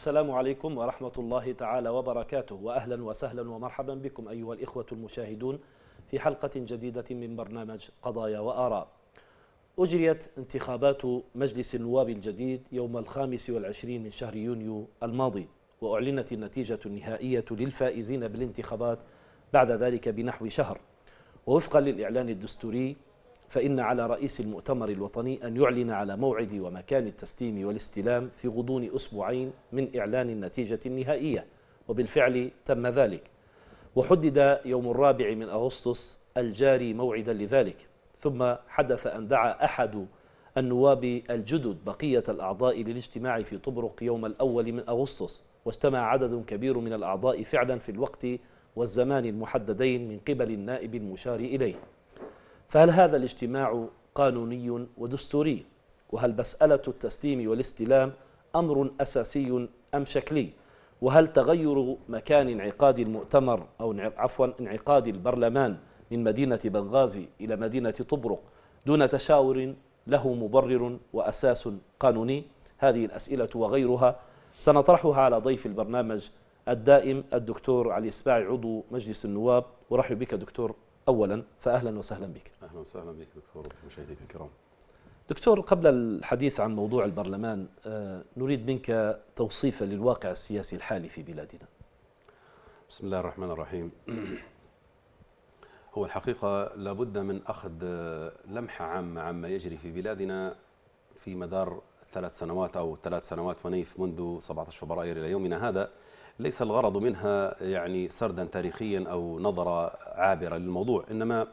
السلام عليكم ورحمة الله تعالى وبركاته وأهلا وسهلا ومرحبا بكم أيها الإخوة المشاهدون في حلقة جديدة من برنامج قضايا وآراء أجريت انتخابات مجلس النواب الجديد يوم الخامس والعشرين من شهر يونيو الماضي وأعلنت النتيجة النهائية للفائزين بالانتخابات بعد ذلك بنحو شهر ووفقا للإعلان الدستوري فإن على رئيس المؤتمر الوطني أن يعلن على موعد ومكان التسليم والاستلام في غضون أسبوعين من إعلان النتيجة النهائية وبالفعل تم ذلك وحدد يوم الرابع من أغسطس الجاري موعدا لذلك ثم حدث أن دعا أحد النواب الجدد بقية الأعضاء للاجتماع في طبرق يوم الأول من أغسطس واجتمع عدد كبير من الأعضاء فعلا في الوقت والزمان المحددين من قبل النائب المشار إليه فهل هذا الاجتماع قانوني ودستوري وهل مسألة التسليم والاستلام أمر أساسي أم شكلي وهل تغير مكان انعقاد المؤتمر أو عفوا انعقاد البرلمان من مدينة بنغازي إلى مدينة طبرق دون تشاور له مبرر وأساس قانوني هذه الأسئلة وغيرها سنطرحها على ضيف البرنامج الدائم الدكتور علي السباعي عضو مجلس النواب أرحب بك دكتور أولا فأهلا وسهلا بك أهلا وسهلا بك دكتور ومشاهديك الكرام دكتور قبل الحديث عن موضوع البرلمان آه، نريد منك توصيفا للواقع السياسي الحالي في بلادنا بسم الله الرحمن الرحيم هو الحقيقة لابد من أخذ آه، لمحة عامة عما يجري في بلادنا في مدار ثلاث سنوات أو ثلاث سنوات ونيف منذ 17 فبراير إلى يومنا هذا ليس الغرض منها يعني سردا تاريخيا أو نظرة عابرة للموضوع إنما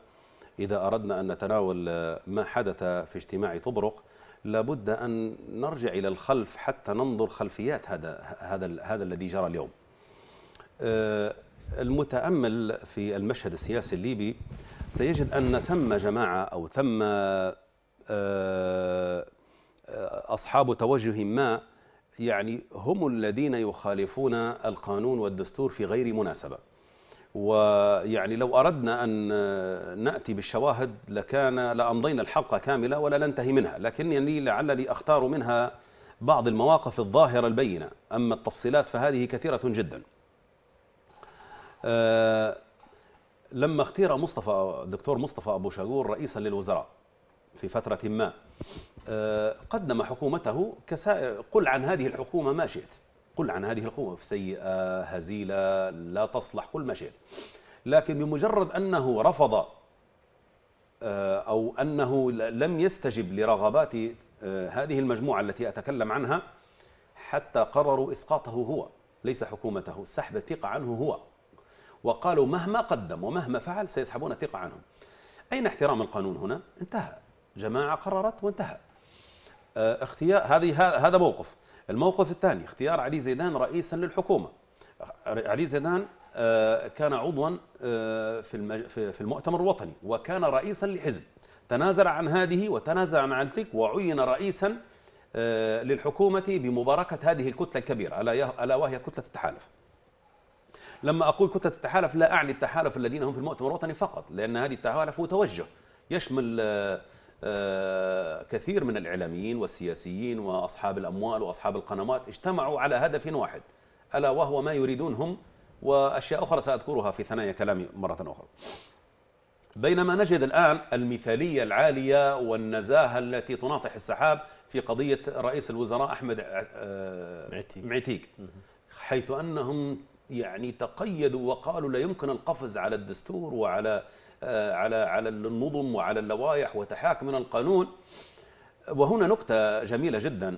إذا أردنا أن نتناول ما حدث في اجتماع طبرق لابد أن نرجع إلى الخلف حتى ننظر خلفيات هذا هذا هذا الذي جرى اليوم. آه، المتأمل في المشهد السياسي الليبي سيجد أن ثم جماعة أو ثم آه، آه، أصحاب توجه ما يعني هم الذين يخالفون القانون والدستور في غير مناسبة ويعني لو أردنا أن نأتي بالشواهد لكان لأمضينا الحلقة كاملة ولا ننتهي منها لكنني يعني لعلني أختار منها بعض المواقف الظاهرة البينة أما التفصيلات فهذه كثيرة جدا آه، لما اختير مصطفى دكتور مصطفى أبو شاغور رئيسا للوزراء في فترة ما آه، قدم حكومته كسائر قل عن هذه الحكومة ما شئت قل عن هذه الحكومة سيئة هزيلة لا تصلح كل ما شئت لكن بمجرد أنه رفض آه، أو أنه لم يستجب لرغبات آه، هذه المجموعة التي أتكلم عنها حتى قرروا إسقاطه هو ليس حكومته سحب الثقة عنه هو وقالوا مهما قدم ومهما فعل سيسحبون الثقة عنهم أين احترام القانون هنا؟ انتهى جماعه قررت وانتهى آه، اختيار هذه هذا موقف الموقف الثاني اختيار علي زيدان رئيسا للحكومه علي زيدان آه، كان عضوا آه، في في المؤتمر الوطني وكان رئيسا لحزب تنازل عن هذه وتنازل عن تلك وعين رئيسا للحكومة بمباركة هذه الكتلة الكبيرة ألا وهي كتلة التحالف لما أقول كتلة التحالف لا أعني التحالف الذين هم في المؤتمر الوطني فقط لأن هذه التحالف متوجه يشمل آه، كثير من الاعلاميين والسياسيين واصحاب الاموال واصحاب القنوات اجتمعوا على هدف واحد الا وهو ما يريدون هم واشياء اخرى ساذكرها في ثنايا كلامي مره اخرى. بينما نجد الان المثاليه العاليه والنزاهه التي تناطح السحاب في قضيه رئيس الوزراء احمد آه، معتيق, معتيق. حيث انهم يعني تقيدوا وقالوا لا يمكن القفز على الدستور وعلى آه، على على النظم وعلى اللوائح وتحاك من القانون وهنا نكتة جميلة جدا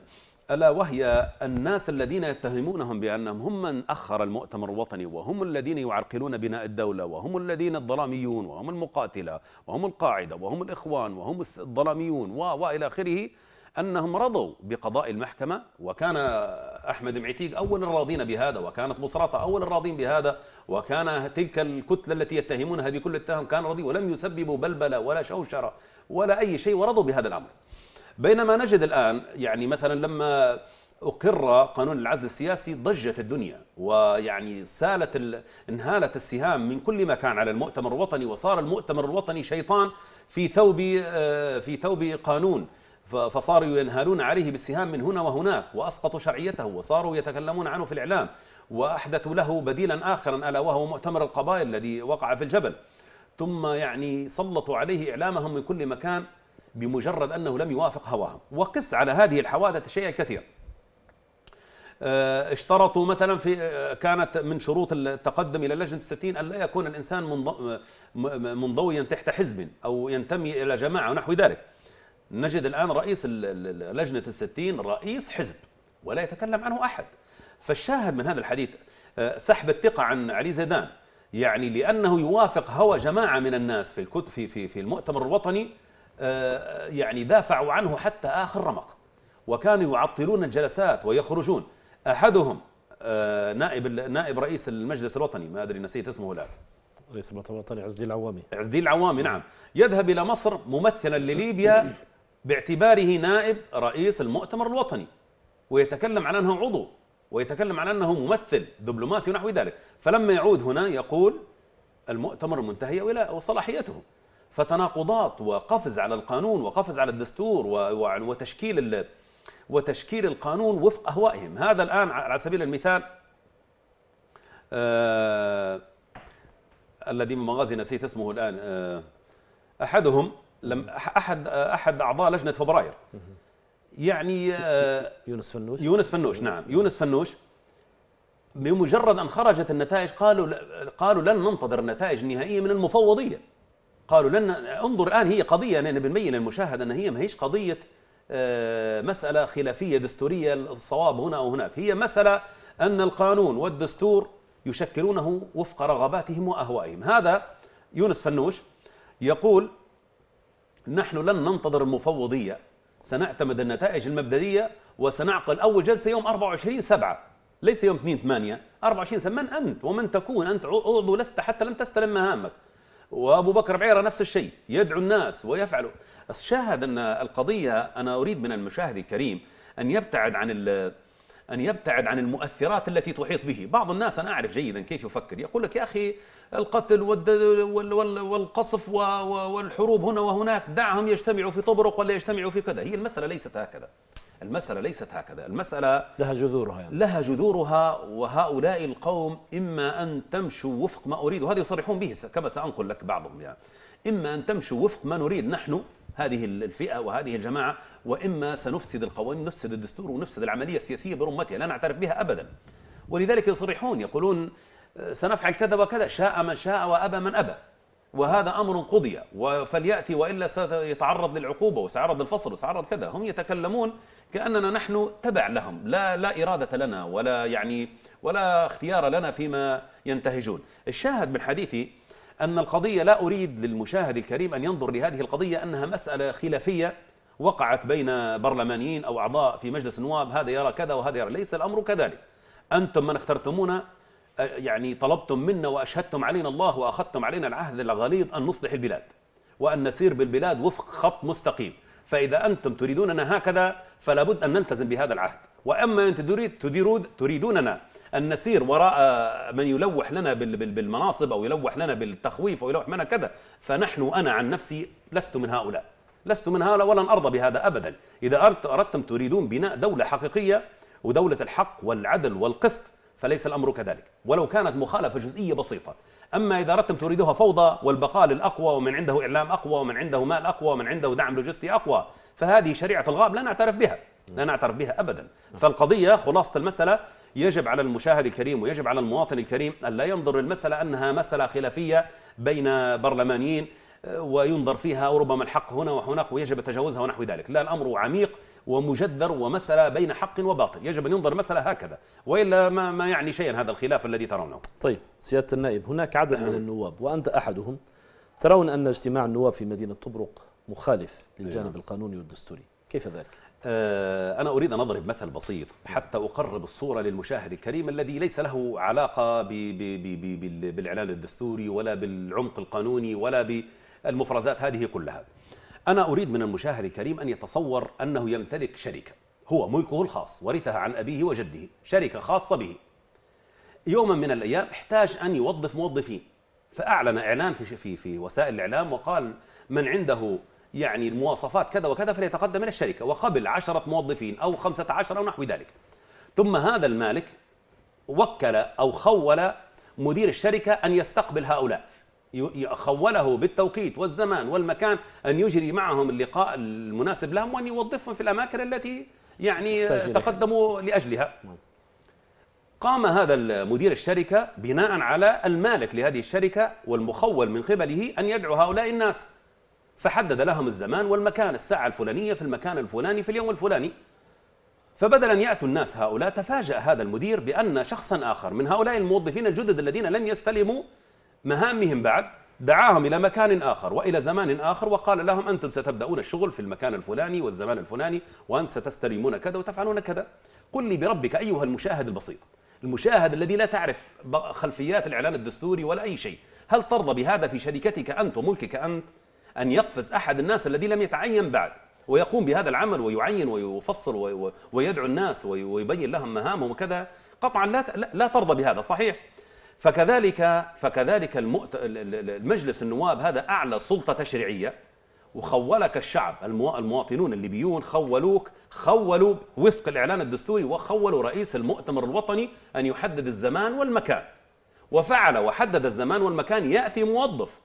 ألا وهي الناس الذين يتهمونهم بأنهم هم من أخر المؤتمر الوطني وهم الذين يعرقلون بناء الدولة وهم الذين الظلاميون وهم المقاتلة وهم القاعدة وهم الإخوان وهم الظلاميون وإلى آخره أنهم رضوا بقضاء المحكمة وكان أحمد معتيق أول الراضين بهذا وكانت مصراتة أول الراضين بهذا وكان تلك الكتلة التي يتهمونها بكل التهم كان رضي ولم يسببوا بلبلة ولا شوشرة ولا أي شيء ورضوا بهذا الأمر بينما نجد الآن يعني مثلا لما أقر قانون العزل السياسي ضجت الدنيا ويعني سالت ال... انهالت السهام من كل مكان على المؤتمر الوطني وصار المؤتمر الوطني شيطان في ثوب آه، في ثوب قانون فصاروا ينهالون عليه بالسهام من هنا وهناك وأسقطوا شرعيته وصاروا يتكلمون عنه في الإعلام وأحدثوا له بديلا آخرا ألا وهو مؤتمر القبائل الذي وقع في الجبل ثم يعني سلطوا عليه إعلامهم من كل مكان بمجرد أنه لم يوافق هواهم وقس على هذه الحوادث شيء كثير آه، اشترطوا مثلا في آه، كانت من شروط التقدم الى لجنه الستين ان لا يكون الانسان آه، منضويا تحت حزب او ينتمي الى جماعه ونحو ذلك نجد الآن رئيس لجنة الستين رئيس حزب ولا يتكلم عنه أحد فالشاهد من هذا الحديث آه، سحب الثقة عن علي زيدان يعني لأنه يوافق هوى جماعة من الناس في في في في المؤتمر الوطني آه، يعني دافعوا عنه حتى آخر رمق وكانوا يعطلون الجلسات ويخرجون أحدهم آه، نائب نائب رئيس المجلس الوطني ما أدري نسيت اسمه الآن رئيس المؤتمر الوطني عزدي العوامي عزدي العوامي نعم يذهب إلى مصر ممثلا لليبيا باعتباره نائب رئيس المؤتمر الوطني ويتكلم على أنه عضو ويتكلم على أنه ممثل دبلوماسي ونحو ذلك فلما يعود هنا يقول المؤتمر منتهي وصلاحيته فتناقضات وقفز على القانون وقفز على الدستور وتشكيل وتشكيل القانون وفق أهوائهم هذا الآن على سبيل المثال آه الذي من مغازي نسيت اسمه الآن آه أحدهم لم احد احد اعضاء لجنه فبراير يعني آه، يونس فنوش يونس فنوش نعم يونس فنوش بمجرد ان خرجت النتائج قالوا قالوا لن ننتظر النتائج النهائيه من المفوضيه قالوا لن انظر الان هي قضيه انا بنبين للمشاهد ان هي ما هيش قضيه آه، مساله خلافيه دستوريه الصواب هنا او هناك هي مساله ان القانون والدستور يشكلونه وفق رغباتهم واهوائهم هذا يونس فنوش يقول نحن لن ننتظر المفوضية سنعتمد النتائج المبدئية وسنعقد أول جلسة يوم 24 سبعة ليس يوم 2 8 24 سبعة من أنت ومن تكون أنت عضو لست حتى لم تستلم مهامك وأبو بكر بعيرة نفس الشيء يدعو الناس ويفعل الشاهد أن القضية أنا أريد من المشاهد الكريم أن يبتعد عن أن يبتعد عن المؤثرات التي تحيط به بعض الناس أنا أعرف جيدا كيف يفكر يقول لك يا أخي القتل والقصف والحروب هنا وهناك دعهم يجتمعوا في طبرق ولا يجتمعوا في كذا هي المسألة ليست هكذا المسألة ليست هكذا المسألة لها جذورها يعني. لها جذورها وهؤلاء القوم إما أن تمشوا وفق ما أريد وهذا يصرحون به كما سأنقل لك بعضهم يعني إما أن تمشوا وفق ما نريد نحن هذه الفئه وهذه الجماعه واما سنفسد القوانين نفسد الدستور ونفسد العمليه السياسيه برمتها لا نعترف بها ابدا ولذلك يصرحون يقولون آه، سنفعل كذا وكذا شاء من شاء وابى من ابى وهذا امر قضي فلياتي والا سيتعرض للعقوبه وسيعرض للفصل وسيعرض كذا هم يتكلمون كاننا نحن تبع لهم لا لا اراده لنا ولا يعني ولا اختيار لنا فيما ينتهجون الشاهد من حديثي أن القضية لا أريد للمشاهد الكريم أن ينظر لهذه القضية أنها مسألة خلافية وقعت بين برلمانيين أو أعضاء في مجلس النواب هذا يرى كذا وهذا يرى ليس الأمر كذلك أنتم من اخترتمونا آه، يعني طلبتم منا وأشهدتم علينا الله وأخذتم علينا العهد الغليظ أن نصلح البلاد وأن نسير بالبلاد وفق خط مستقيم فإذا أنتم تريدوننا هكذا فلا بد أن نلتزم بهذا العهد وأما أنتم تريد تريدوننا أن نسير وراء من يلوح لنا بالمناصب أو يلوح لنا بالتخويف أو يلوح لنا كذا فنحن أنا عن نفسي لست من هؤلاء لست من هؤلاء ولن أرضى بهذا أبدا إذا أردتم تريدون بناء دولة حقيقية ودولة الحق والعدل والقسط فليس الأمر كذلك ولو كانت مخالفة جزئية بسيطة أما إذا أردتم تريدوها فوضى والبقاء للأقوى ومن عنده إعلام أقوى ومن عنده مال أقوى ومن عنده دعم لوجستي أقوى فهذه شريعة الغاب لا نعترف بها لا نعترف بها أبدا فالقضية خلاصة المسألة يجب على المشاهد الكريم ويجب على المواطن الكريم أن لا ينظر للمسألة أنها مسألة خلافية بين برلمانيين آه، وينظر فيها وربما ربما الحق هنا وهناك ويجب تجاوزها ونحو ذلك لا الأمر عميق ومجذر ومسألة بين حق وباطل يجب أن ينظر مسألة هكذا وإلا ما, ما يعني شيئا هذا الخلاف الذي ترونه طيب سيادة النائب هناك عدد من النواب وأنت أحدهم ترون أن اجتماع النواب في مدينة طبرق مخالف للجانب أيوة. القانوني والدستوري كيف ذلك؟ آه، أنا أريد أن أضرب مثل بسيط حتى أقرب الصورة للمشاهد الكريم الذي ليس له علاقة ب ب ب بالإعلان الدستوري ولا بالعمق القانوني ولا بالمفرزات هذه كلها أنا أريد من المشاهد الكريم أن يتصور أنه يمتلك شركة هو ملكه الخاص ورثها عن أبيه وجده شركة خاصة به يوما من الأيام احتاج أن يوظف موظفين فأعلن إعلان في, في, في وسائل الإعلام وقال من عنده يعني المواصفات كذا وكذا فليتقدم إلى الشركة وقبل عشرة موظفين أو خمسة عشر أو نحو ذلك ثم هذا المالك وكل أو خول مدير الشركة أن يستقبل هؤلاء خوله بالتوقيت والزمان والمكان أن يجري معهم اللقاء المناسب لهم وأن يوظفهم في الأماكن التي يعني تقدموا لأجلها قام هذا مدير الشركة بناء على المالك لهذه الشركة والمخول من قبله أن يدعو هؤلاء الناس فحدد لهم الزمان والمكان الساعة الفلانية في المكان الفلاني في اليوم الفلاني فبدلا أن يأتوا الناس هؤلاء تفاجأ هذا المدير بأن شخصا آخر من هؤلاء الموظفين الجدد الذين لم يستلموا مهامهم بعد دعاهم إلى مكان آخر وإلى زمان آخر وقال لهم أنتم ستبدأون الشغل في المكان الفلاني والزمان الفلاني وأنت ستستلمون كذا وتفعلون كذا قل لي بربك أيها المشاهد البسيط المشاهد الذي لا تعرف خلفيات الإعلان الدستوري ولا أي شيء هل ترضى بهذا في شركتك أنت وملكك أنت أن يقفز أحد الناس الذي لم يتعين بعد ويقوم بهذا العمل ويعين ويفصل ويدعو الناس ويبين لهم مهامهم وكذا قطعا لا لا ترضى بهذا صحيح فكذلك فكذلك المؤت... المجلس النواب هذا اعلى سلطه تشريعيه وخولك الشعب المواطنون الليبيون خولوك خولوا وفق الاعلان الدستوري وخولوا رئيس المؤتمر الوطني ان يحدد الزمان والمكان وفعل وحدد الزمان والمكان ياتي موظف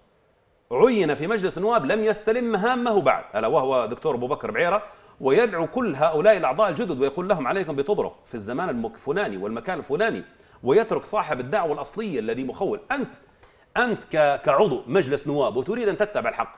عين في مجلس النواب لم يستلم مهامه بعد ألا وهو دكتور أبو بكر بعيرة ويدعو كل هؤلاء الأعضاء الجدد ويقول لهم عليكم بطبرق في الزمان الفلاني والمكان الفلاني ويترك صاحب الدعوة الأصلية الذي مخول أنت أنت كعضو مجلس نواب وتريد أن تتبع الحق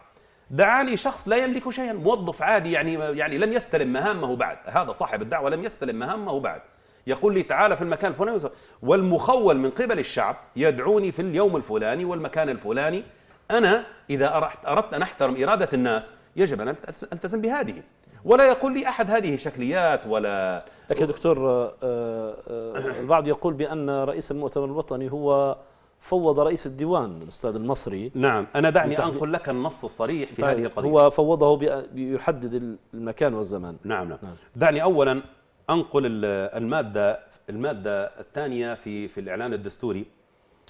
دعاني شخص لا يملك شيئا موظف عادي يعني يعني لم يستلم مهامه بعد هذا صاحب الدعوة لم يستلم مهامه بعد يقول لي تعالى في المكان الفلاني والمخول من قبل الشعب يدعوني في اليوم الفلاني والمكان الفلاني أنا إذا أردت أن أحترم إرادة الناس يجب أن ألتزم بهذه ولا يقول لي أحد هذه شكليات ولا لكن دكتور آه، آه، البعض يقول بأن رئيس المؤتمر الوطني هو فوض رئيس الديوان الأستاذ المصري نعم أنا دعني أنقل لك النص الصريح في طيب، هذه القضية هو فوضه بيحدد المكان والزمان نعم نعم, نعم. دعني أولا أنقل المادة المادة الثانية في في الإعلان الدستوري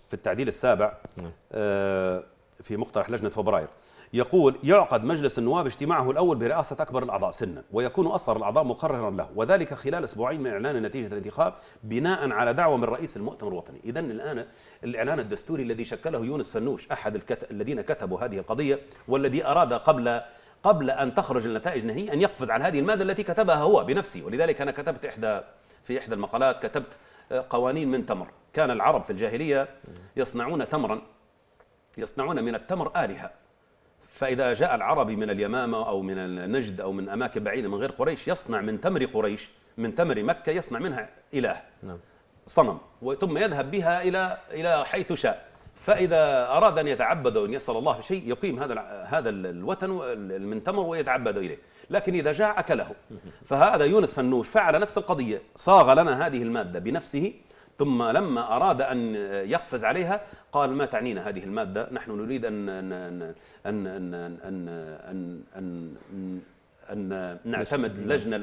في التعديل السابع نعم. آه في مقترح لجنة فبراير يقول يعقد مجلس النواب اجتماعه الأول برئاسة أكبر الأعضاء سنا ويكون أصغر الأعضاء مقررا له وذلك خلال أسبوعين من إعلان نتيجة الانتخاب بناء على دعوة من رئيس المؤتمر الوطني إذا الآن الإعلان الدستوري الذي شكله يونس فنوش أحد الكت... الذين كتبوا هذه القضية والذي أراد قبل قبل أن تخرج النتائج نهائيا أن يقفز على هذه المادة التي كتبها هو بنفسه ولذلك أنا كتبت إحدى في إحدى المقالات كتبت قوانين من تمر كان العرب في الجاهلية يصنعون تمرا يصنعون من التمر آلهة فإذا جاء العربي من اليمامة أو من النجد أو من أماكن بعيدة من غير قريش يصنع من تمر قريش من تمر مكة يصنع منها إله نعم. صنم ثم يذهب بها إلى إلى حيث شاء فإذا أراد أن يتعبد وأن يسأل الله بشيء يقيم هذا هذا الوتن من تمر ويتعبد إليه لكن إذا جاع أكله فهذا يونس فنوش فعل نفس القضية صاغ لنا هذه المادة بنفسه ثم لما أراد أن يقفز عليها قال ما تعنينا هذه المادة نحن نريد أن أن أن أن أن, أن, أن, أن أن نعتمد لجنة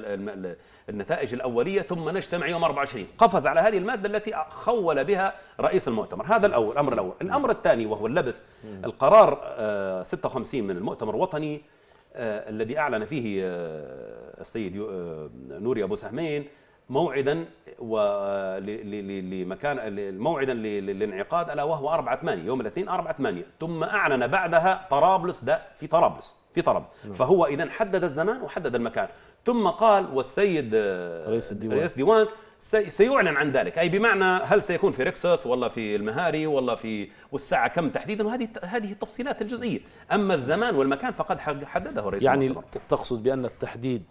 النتائج الأولية ثم نجتمع يوم 24 قفز على هذه المادة التي خول بها رئيس المؤتمر هذا الأول الأمر الأول الأمر الثاني وهو اللبس القرار 56 آه، من المؤتمر الوطني آه، الذي أعلن فيه آه، السيد نوري أبو سهمين موعدا لمكان موعدا للانعقاد الا وهو 4 8 يوم الاثنين 4 8 ثم اعلن بعدها طرابلس ده في طرابلس في طرابلس نعم. فهو اذا حدد الزمان وحدد المكان ثم قال والسيد آه، رئيس الديوان, رئيس الديوان سيعلن عن ذلك اي بمعنى هل سيكون في ريكسوس ولا في المهاري ولا في والساعه كم تحديدا وهذه هذه التفصيلات الجزئيه اما الزمان والمكان فقد حدده رئيس يعني المؤتمر. تقصد بان التحديد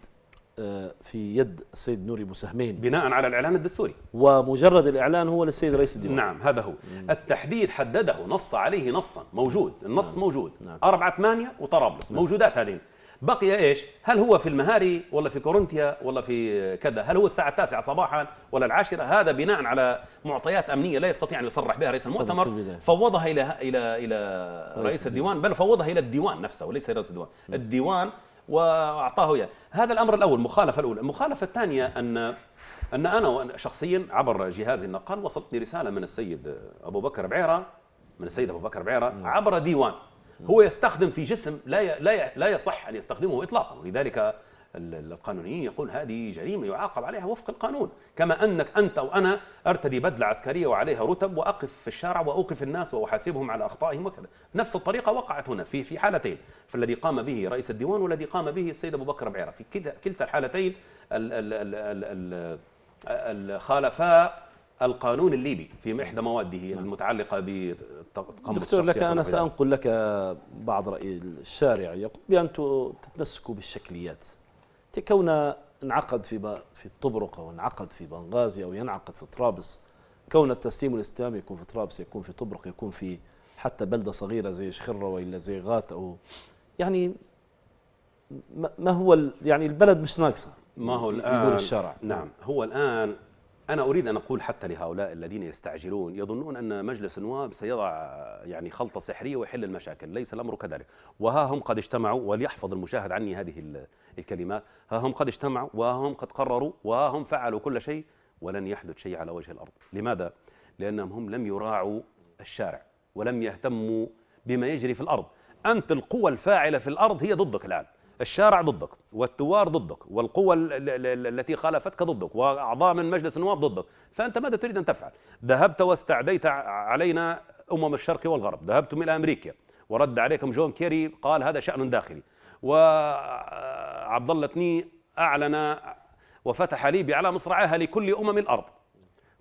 آه، في يد السيد نوري مسهمين بناء على الإعلان الدستوري ومجرد الإعلان هو للسيد رئيس الديوان نعم هذا هو مم. التحديد حدده نص عليه نصا موجود النص نعم. موجود نعم. أربعة ثمانية وطرابلس نعم. موجودات هذين بقي إيش هل هو في المهاري ولا في كورنتيا ولا في كذا هل هو الساعة التاسعة صباحا ولا العاشرة هذا بناء على معطيات أمنية لا يستطيع أن يصرح بها رئيس المؤتمر فوضها إلى إلى إلى رئيس الديوان بل فوضها إلى الديوان نفسه وليس رئيس الديوان الديوان واعطاه اياه هذا الامر الاول المخالفه الاولى المخالفه الثانيه ان ان انا شخصيا عبر جهاز النقال وصلتني رساله من السيد ابو بكر بعيره من السيد ابو بكر بعيره نعم. عبر ديوان هو يستخدم في جسم لا لا لا يصح ان يستخدمه اطلاقا ولذلك القانونيين يقول هذه جريمة يعاقب عليها وفق القانون كما أنك أنت وأنا أرتدي بدلة عسكرية وعليها رتب وأقف في الشارع وأوقف الناس وأحاسبهم على أخطائهم وكذا نفس الطريقة وقعت هنا في في حالتين فالذي قام به رئيس الديوان والذي قام به السيد أبو بكر بعيرة في كلتا الحالتين خالفا القانون الليبي في إحدى مواده نعم. المتعلقة بتقمص دكتور لك أنا سأنقل لك بعض رأي الشارع يقول بأن تتمسكوا بالشكليات كون انعقد في في او وانعقد في بنغازي او ينعقد في طرابلس كون التسليم الاسلامي يكون في طرابلس يكون في طبرق يكون في حتى بلده صغيره زي شخره ولا زي غات او يعني ما هو يعني البلد مش ناقصه ما هو الان الشرع نعم هو الان أنا أريد أن أقول حتى لهؤلاء الذين يستعجلون يظنون أن مجلس النواب سيضع يعني خلطة سحرية ويحل المشاكل ليس الأمر كذلك وها هم قد اجتمعوا وليحفظ المشاهد عني هذه الكلمات ها هم قد اجتمعوا وها هم قد قرروا وها هم فعلوا كل شيء ولن يحدث شيء على وجه الأرض لماذا؟ لأنهم هم لم يراعوا الشارع ولم يهتموا بما يجري في الأرض أنت القوى الفاعلة في الأرض هي ضدك الآن الشارع ضدك والثوار ضدك والقوى التي خالفتك ضدك وأعضاء من مجلس النواب ضدك فأنت ماذا تريد أن تفعل ذهبت واستعديت علينا أمم الشرق والغرب ذهبتم إلى أمريكا ورد عليكم جون كيري قال هذا شأن داخلي وعبد آه، الله تني أعلن وفتح ليبيا على مصراعيها لكل أمم الأرض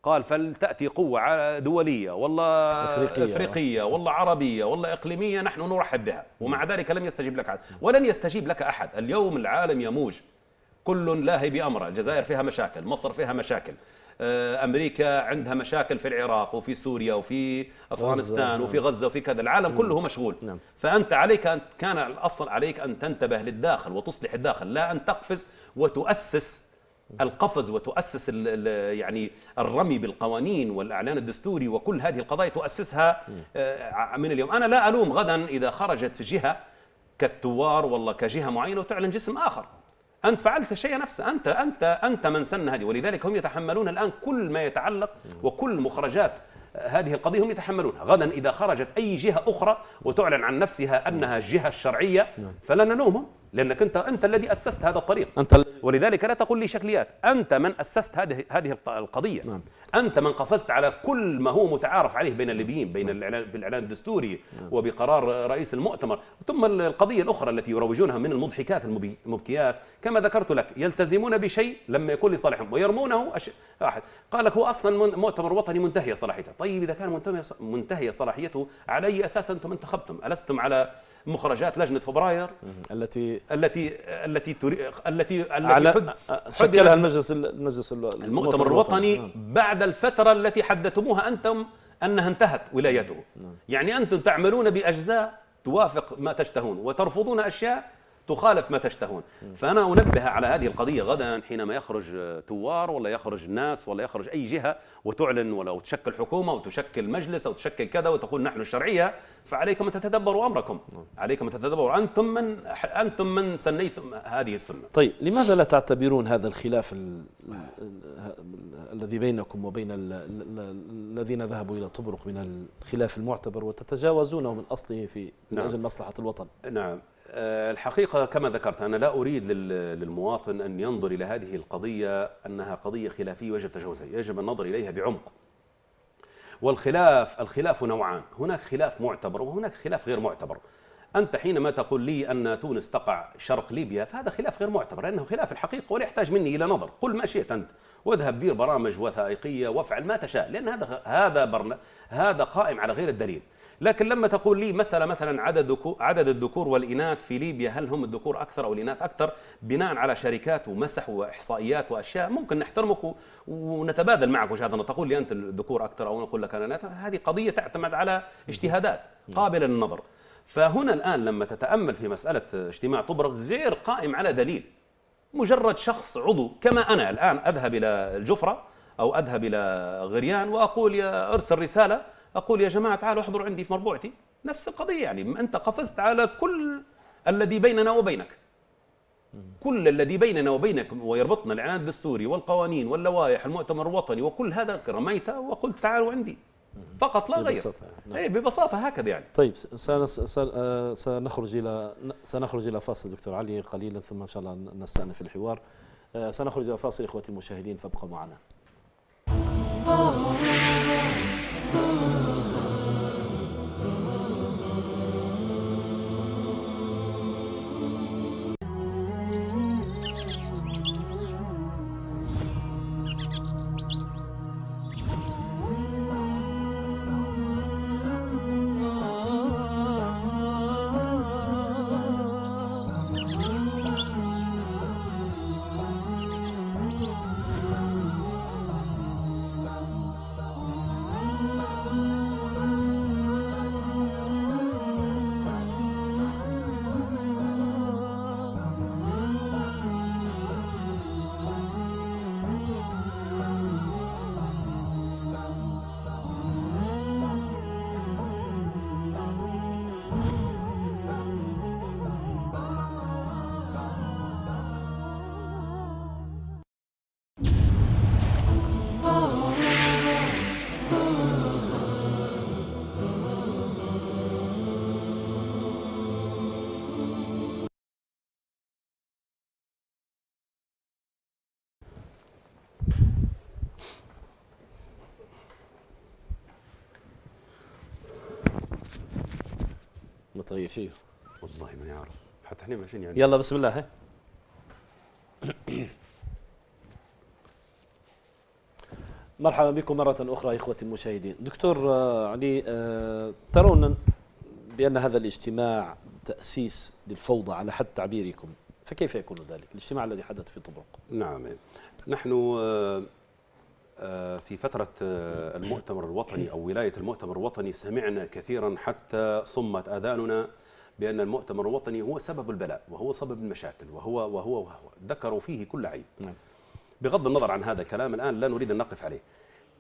قال فلتأتي قوة دولية والله أفريقية, إفريقية والله عربية والله إقليمية نحن نرحب بها ومع ذلك لم يستجيب لك أحد ولن يستجيب لك أحد اليوم العالم يموج كل لاهي بأمره الجزائر فيها مشاكل مصر فيها مشاكل آه، امريكا عندها مشاكل في العراق وفي سوريا وفي افغانستان نعم. وفي غزه وفي كذا العالم كله مشغول نعم. فانت عليك ان كان الاصل عليك ان تنتبه للداخل وتصلح الداخل لا ان تقفز وتؤسس القفز وتؤسس الـ الـ يعني الرمي بالقوانين والاعلان الدستوري وكل هذه القضايا تؤسسها آه، من اليوم انا لا الوم غدا اذا خرجت في جهه كالثوار والله كجهه معينه وتعلن جسم اخر انت فعلت الشيء نفسه انت انت انت من سن هذه ولذلك هم يتحملون الان كل ما يتعلق وكل مخرجات هذه القضية هم يتحملونها غدا إذا خرجت أي جهة أخرى وتعلن عن نفسها أنها الجهة الشرعية نعم. فلن نلومهم لانك انت انت الذي اسست هذا الطريق انت ولذلك لا تقل لي شكليات انت من اسست هذه هذه القضيه نعم. انت من قفزت على كل ما هو متعارف عليه بين الليبيين بين نعم. الاعلان بالاعلان الدستوري نعم. وبقرار رئيس المؤتمر ثم القضيه الاخرى التي يروجونها من المضحكات المبكيات كما ذكرت لك يلتزمون بشيء لما يكون لصالحهم ويرمونه أش... احد قال لك هو اصلا مؤتمر وطني منتهيه صلاحيته طيب اذا كان منتهيه صلاحيته على اي اساس انتم انتخبتم الستم على مخرجات لجنه فبراير التي التي التي تري... التي على حد... شكلها المجلس المجلس المؤتمر, المؤتمر الوطني, الوطني نعم. بعد الفتره التي حددتموها انتم انها انتهت ولايته نعم. يعني انتم تعملون باجزاء توافق ما تشتهون وترفضون اشياء تخالف ما تشتهون فأنا أنبه على هذه القضية غدا حينما يخرج توار ولا يخرج ناس ولا يخرج أي جهة وتعلن ولا تشكل حكومة وتشكل مجلس أو تشكل كذا وتقول نحن الشرعية فعليكم أن تتدبروا أمركم عليكم أن تتدبروا أنتم من أنتم من سنيتم هذه السنة طيب لماذا لا تعتبرون هذا الخلاف الذي بينكم وبين الذين ذهبوا إلى طبرق من الخلاف المعتبر وتتجاوزونه من أصله في من نعم. أجل مصلحة الوطن نعم آه، الحقيقة كما ذكرت أنا لا أريد للمواطن أن ينظر إلى هذه القضية أنها قضية خلافية ويجب تجاوزها يجب النظر إليها بعمق والخلاف الخلاف نوعان هناك خلاف معتبر وهناك خلاف غير معتبر أنت حينما تقول لي أن تونس تقع شرق ليبيا فهذا خلاف غير معتبر لأنه خلاف الحقيقة ولا يحتاج مني إلى نظر قل ما شئت أنت واذهب دير برامج وثائقية وافعل ما تشاء لأن هذا هذا هذا قائم على غير الدليل لكن لما تقول لي مسألة مثلا عدد عدد الذكور والإناث في ليبيا هل هم الذكور أكثر أو الإناث أكثر بناء على شركات ومسح وإحصائيات وأشياء ممكن نحترمك ونتبادل معك وش هذا تقول لي أنت الذكور أكثر أو نقول لك أنا الإناث هذه قضية تعتمد على اجتهادات قابلة للنظر فهنا الآن لما تتأمل في مسألة اجتماع طبرق غير قائم على دليل مجرد شخص عضو كما أنا الآن أذهب إلى الجفرة أو أذهب إلى غريان وأقول يا أرسل رسالة اقول يا جماعه تعالوا احضروا عندي في مربوعتي نفس القضيه يعني انت قفزت على كل الذي بيننا وبينك كل الذي بيننا وبينك ويربطنا الاعلان الدستوري والقوانين واللوائح المؤتمر الوطني وكل هذا رميته وقلت تعالوا عندي فقط لا غير ببساطة يعني، نعم. أي ببساطة هكذا يعني طيب سنخرج إلى سنخرج إلى فاصل دكتور علي قليلا ثم إن شاء الله نستأنف الحوار سنخرج إلى فاصل إخوتي المشاهدين فابقوا معنا طيب فيه والله ماني عارف حتى احنا ماشيين يعني يلا بسم الله مرحبا بكم مرة أخرى إخوتي المشاهدين دكتور آه، علي آه، ترون بأن هذا الاجتماع تأسيس للفوضى على حد تعبيركم فكيف يكون ذلك الاجتماع الذي حدث في طبرق نعم نحن آه، آه، في فترة آه، المؤتمر الوطني أو ولاية المؤتمر الوطني سمعنا كثيرا حتى صمت آذاننا بأن المؤتمر الوطني هو سبب البلاء وهو سبب المشاكل وهو وهو, وهو ذكروا فيه كل عيب نعم. بغض النظر عن هذا الكلام الآن لا نريد أن نقف عليه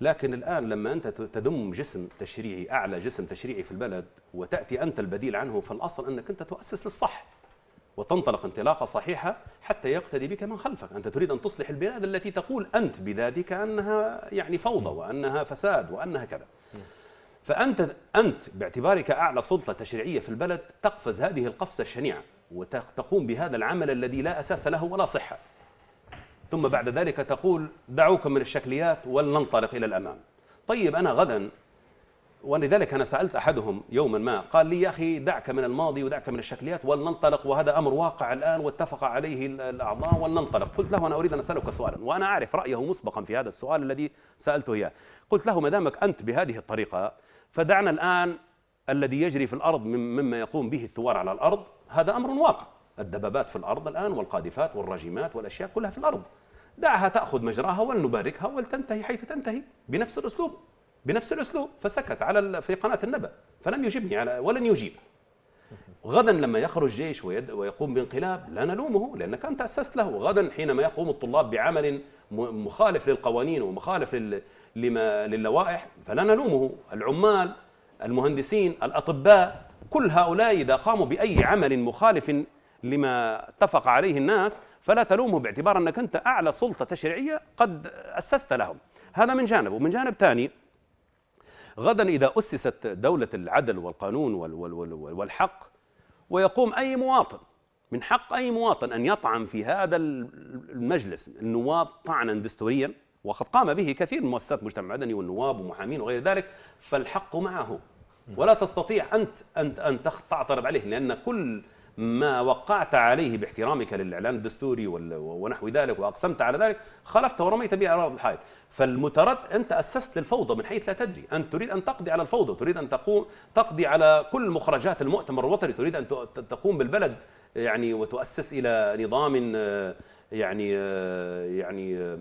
لكن الآن لما أنت تذم جسم تشريعي أعلى جسم تشريعي في البلد وتأتي أنت البديل عنه فالأصل أنك أنت تؤسس للصح وتنطلق انطلاقة صحيحة حتى يقتدي بك من خلفك أنت تريد أن تصلح البلاد التي تقول أنت بذاتك أنها يعني فوضى وأنها فساد وأنها كذا فأنت أنت باعتبارك أعلى سلطة تشريعية في البلد تقفز هذه القفزة الشنيعة وتقوم بهذا العمل الذي لا أساس له ولا صحة ثم بعد ذلك تقول دعوكم من الشكليات ولننطلق إلى الأمام طيب أنا غدا ولذلك أنا سألت أحدهم يوما ما قال لي يا أخي دعك من الماضي ودعك من الشكليات ولننطلق وهذا أمر واقع الآن واتفق عليه الأعضاء ولننطلق قلت له أنا أريد أن أسألك سؤالا وأنا أعرف رأيه مسبقا في هذا السؤال الذي سألته إياه قلت له ما دامك أنت بهذه الطريقة فدعنا الآن الذي يجري في الأرض مما يقوم به الثوار على الأرض هذا أمر واقع الدبابات في الأرض الآن والقاذفات والراجمات والأشياء كلها في الأرض دعها تأخذ مجراها ولنباركها ولتنتهي حيث تنتهي بنفس الأسلوب بنفس الاسلوب فسكت على في قناه النبا فلم يجبني على ولن يجيب غدا لما يخرج جيش ويقوم بانقلاب لا نلومه لانك انت اسست له غدا حينما يقوم الطلاب بعمل مخالف للقوانين ومخالف لما للوائح فلا نلومه العمال المهندسين الاطباء كل هؤلاء اذا قاموا باي عمل مخالف لما اتفق عليه الناس فلا تلومه باعتبار انك انت اعلى سلطه تشريعيه قد اسست لهم هذا من جانب ومن جانب ثاني غدا إذا أسست دولة العدل والقانون والحق ويقوم أي مواطن من حق أي مواطن أن يطعن في هذا المجلس النواب طعنا دستوريا وقد قام به كثير من مؤسسات المجتمع المدني والنواب ومحامين وغير ذلك فالحق معه ولا تستطيع أنت أن أن تعترض عليه لأن كل ما وقعت عليه باحترامك للاعلان الدستوري ونحو ذلك واقسمت على ذلك خلفت ورميت به على ارض الحائط فالمترد انت اسست للفوضى من حيث لا تدري انت تريد ان تقضي على الفوضى تريد ان تقوم تقضي على كل مخرجات المؤتمر الوطني تريد ان تقوم بالبلد يعني وتؤسس الى نظام آه، يعني آه، يعني آه،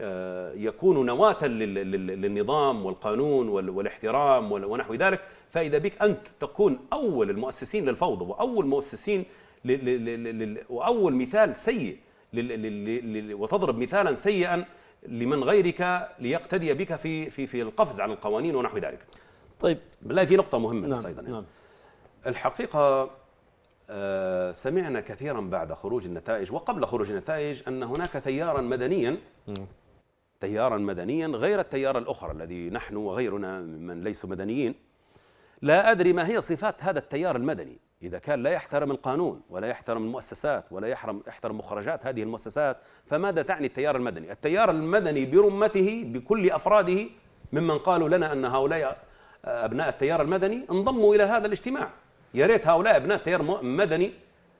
آه، يكون نواة للنظام والقانون والاحترام ونحو ذلك فإذا بك أنت تكون أول المؤسسين للفوضى وأول مؤسسين وأول مثال سيء وتضرب مثالا سيئا لمن غيرك ليقتدي بك في في في القفز على القوانين ونحو ذلك. طيب بالله في نقطة مهمة نعم أيضا نعم. الحقيقة آه، سمعنا كثيرا بعد خروج النتائج وقبل خروج النتائج أن هناك تيارا مدنيا تيارا مدنيا غير التيار الاخر الذي نحن وغيرنا ممن ليسوا مدنيين لا أدري ما هي صفات هذا التيار المدني إذا كان لا يحترم القانون ولا يحترم المؤسسات ولا يحرم يحترم مخرجات هذه المؤسسات فماذا تعني التيار المدني؟ التيار المدني برمته بكل أفراده ممن قالوا لنا أن هؤلاء آه، أبناء التيار المدني انضموا إلى هذا الاجتماع يا ريت هؤلاء أبناء التيار المدني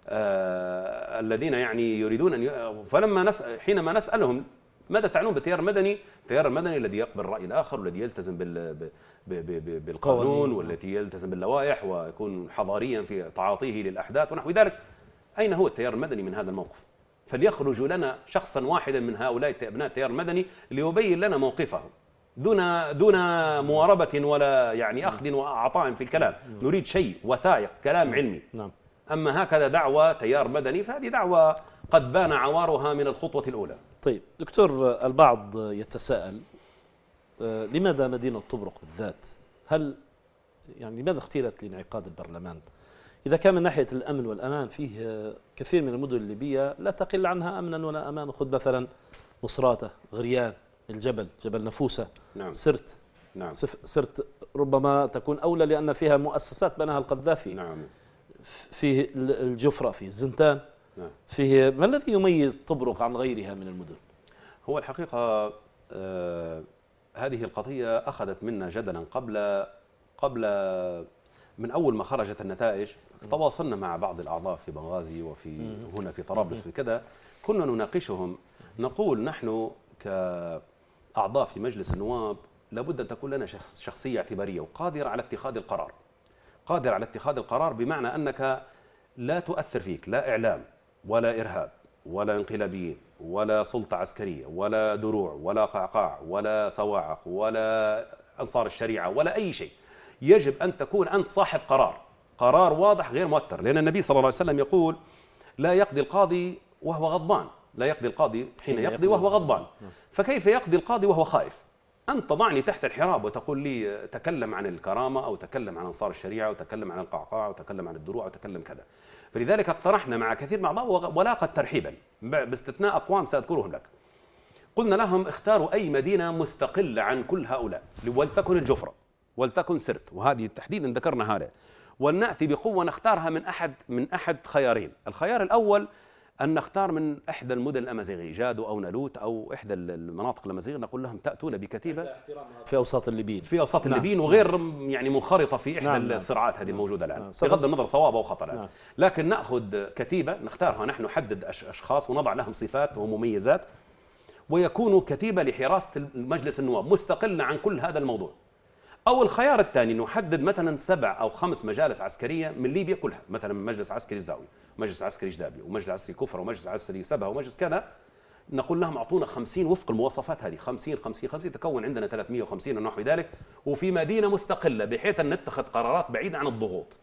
آه الذين يعني يريدون أن فلما نس... حينما نسألهم ماذا تعنون بالتيار المدني؟ التيار المدني الذي يقبل الرأي الآخر والذي يلتزم بال بالقانون والتي يلتزم باللوائح ويكون حضاريا في تعاطيه للأحداث ونحو ذلك أين هو التيار المدني من هذا الموقف؟ فليخرج لنا شخصا واحدا من هؤلاء أبناء التيار المدني ليبين لنا موقفه دون دون مواربة ولا يعني أخذ وعطاء في الكلام نريد شيء وثائق كلام نعم. علمي نعم. أما هكذا دعوة تيار مدني فهذه دعوة قد بان عوارها من الخطوة الأولى طيب دكتور البعض يتساءل آه، لماذا مدينة طبرق بالذات هل يعني لماذا اختيرت لانعقاد البرلمان إذا كان من ناحية الأمن والأمان فيه كثير من المدن الليبية لا تقل عنها أمنا ولا أمان خذ مثلا مصراتة غريان الجبل جبل نفوسة نعم. سرت نعم. سرت ربما تكون أولى لأن فيها مؤسسات بناها القذافي نعم. فيه الجفرة فيه الزنتان نعم. فيه ما الذي يميز طبرق عن غيرها من المدن؟ هو الحقيقة آه، هذه القضية أخذت منا جدلا قبل قبل من أول ما خرجت النتائج تواصلنا مع بعض الأعضاء في بنغازي وفي هنا في طرابلس في كذا كنا نناقشهم نقول نحن كأعضاء في مجلس النواب لابد أن تكون لنا شخصية اعتبارية وقادرة على اتخاذ القرار قادر على اتخاذ القرار بمعنى أنك لا تؤثر فيك لا إعلام ولا إرهاب ولا انقلابيين ولا سلطة عسكرية ولا دروع ولا قعقاع ولا صواعق ولا أنصار الشريعة ولا أي شيء يجب أن تكون أنت صاحب قرار قرار واضح غير موتر لأن النبي صلى الله عليه وسلم يقول لا يقضي القاضي وهو غضبان لا يقضي القاضي حين يقضي وهو غضبان نعم. فكيف يقضي القاضي وهو خائف أنت تضعني تحت الحراب وتقول لي تكلم عن الكرامة أو تكلم عن أنصار الشريعة أو تكلم عن القعقاع أو تكلم عن الدروع أو تكلم كذا فلذلك اقترحنا مع كثير من الاعضاء ولاقت ترحيبا باستثناء اقوام ساذكرهم لك قلنا لهم اختاروا اي مدينه مستقله عن كل هؤلاء ولتكن الجفره ولتكن سرت وهذه تحديدا ذكرنا هذا ولناتي بقوه نختارها من احد من احد خيارين الخيار الاول أن نختار من إحدى المدن الأمازيغية جادو أو نالوت أو إحدى المناطق الأمازيغية نقول لهم تأتون بكتيبة في أوساط الليبيين في أوساط نعم. الليبيين وغير يعني منخرطة في إحدى نعم. نعم. الصراعات هذه الموجودة الآن نعم. بغض النظر صواب أو خطأ الآن نعم. لكن نأخذ كتيبة نختارها نحن نحدد أشخاص ونضع لهم صفات ومميزات ويكونوا كتيبة لحراسة مجلس النواب مستقلة عن كل هذا الموضوع او الخيار الثاني نحدد مثلا سبع او خمس مجالس عسكريه من ليبيا كلها مثلا مجلس عسكري الزاويه مجلس عسكري جدابي ومجلس عسكري كفر ومجلس عسكري سبها ومجلس كذا نقول لهم اعطونا 50 وفق المواصفات هذه 50 50 50 تكون عندنا 350 نحو ذلك وفي مدينه مستقله بحيث ان نتخذ قرارات بعيده عن الضغوط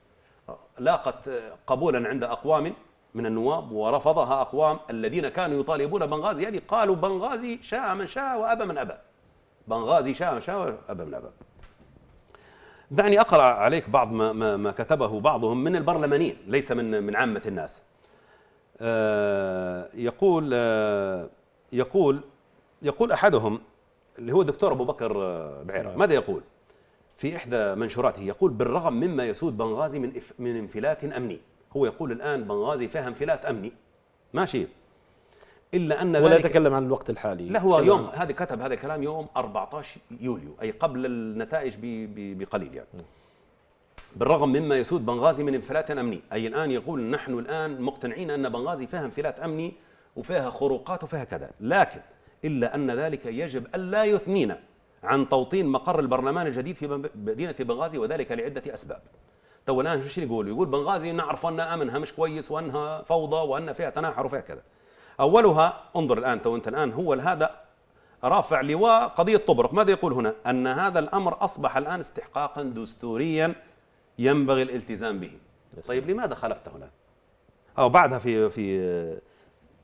لاقت قبولا عند اقوام من النواب ورفضها اقوام الذين كانوا يطالبون بنغازي هذه قالوا بنغازي شاء من شاء وابى من ابى بنغازي شاء من شاء وابى من ابى دعني أقرأ عليك بعض ما, ما, ما كتبه بعضهم من البرلمانيين ليس من, من عامة الناس آه يقول آه يقول يقول أحدهم اللي هو الدكتور أبو بكر آه، بعيرة نعم. ماذا يقول في إحدى منشوراته يقول بالرغم مما يسود بنغازي من, من انفلات أمني هو يقول الآن بنغازي فيها انفلات أمني ماشي الا ان ولا يتكلم عن الوقت الحالي لا هو يوم هذا كتب هذا الكلام يوم 14 يوليو اي قبل النتائج بقليل يعني بالرغم مما يسود بنغازي من انفلات امني اي الان يقول نحن الان مقتنعين ان بنغازي فيها انفلات امني وفيها خروقات وفيها كذا لكن الا ان ذلك يجب الا يثنينا عن توطين مقر البرلمان الجديد في مدينه بنغازي وذلك لعده اسباب تو الان شو يقول يقول بنغازي نعرف انها امنها مش كويس وانها فوضى وان فيها تناحر وفيها كذا أولها انظر الآن تو أنت الآن هو هذا رافع لواء قضية طبرق ماذا يقول هنا أن هذا الأمر أصبح الآن استحقاقا دستوريا ينبغي الالتزام به طيب لماذا خالفته هنا أو بعدها في في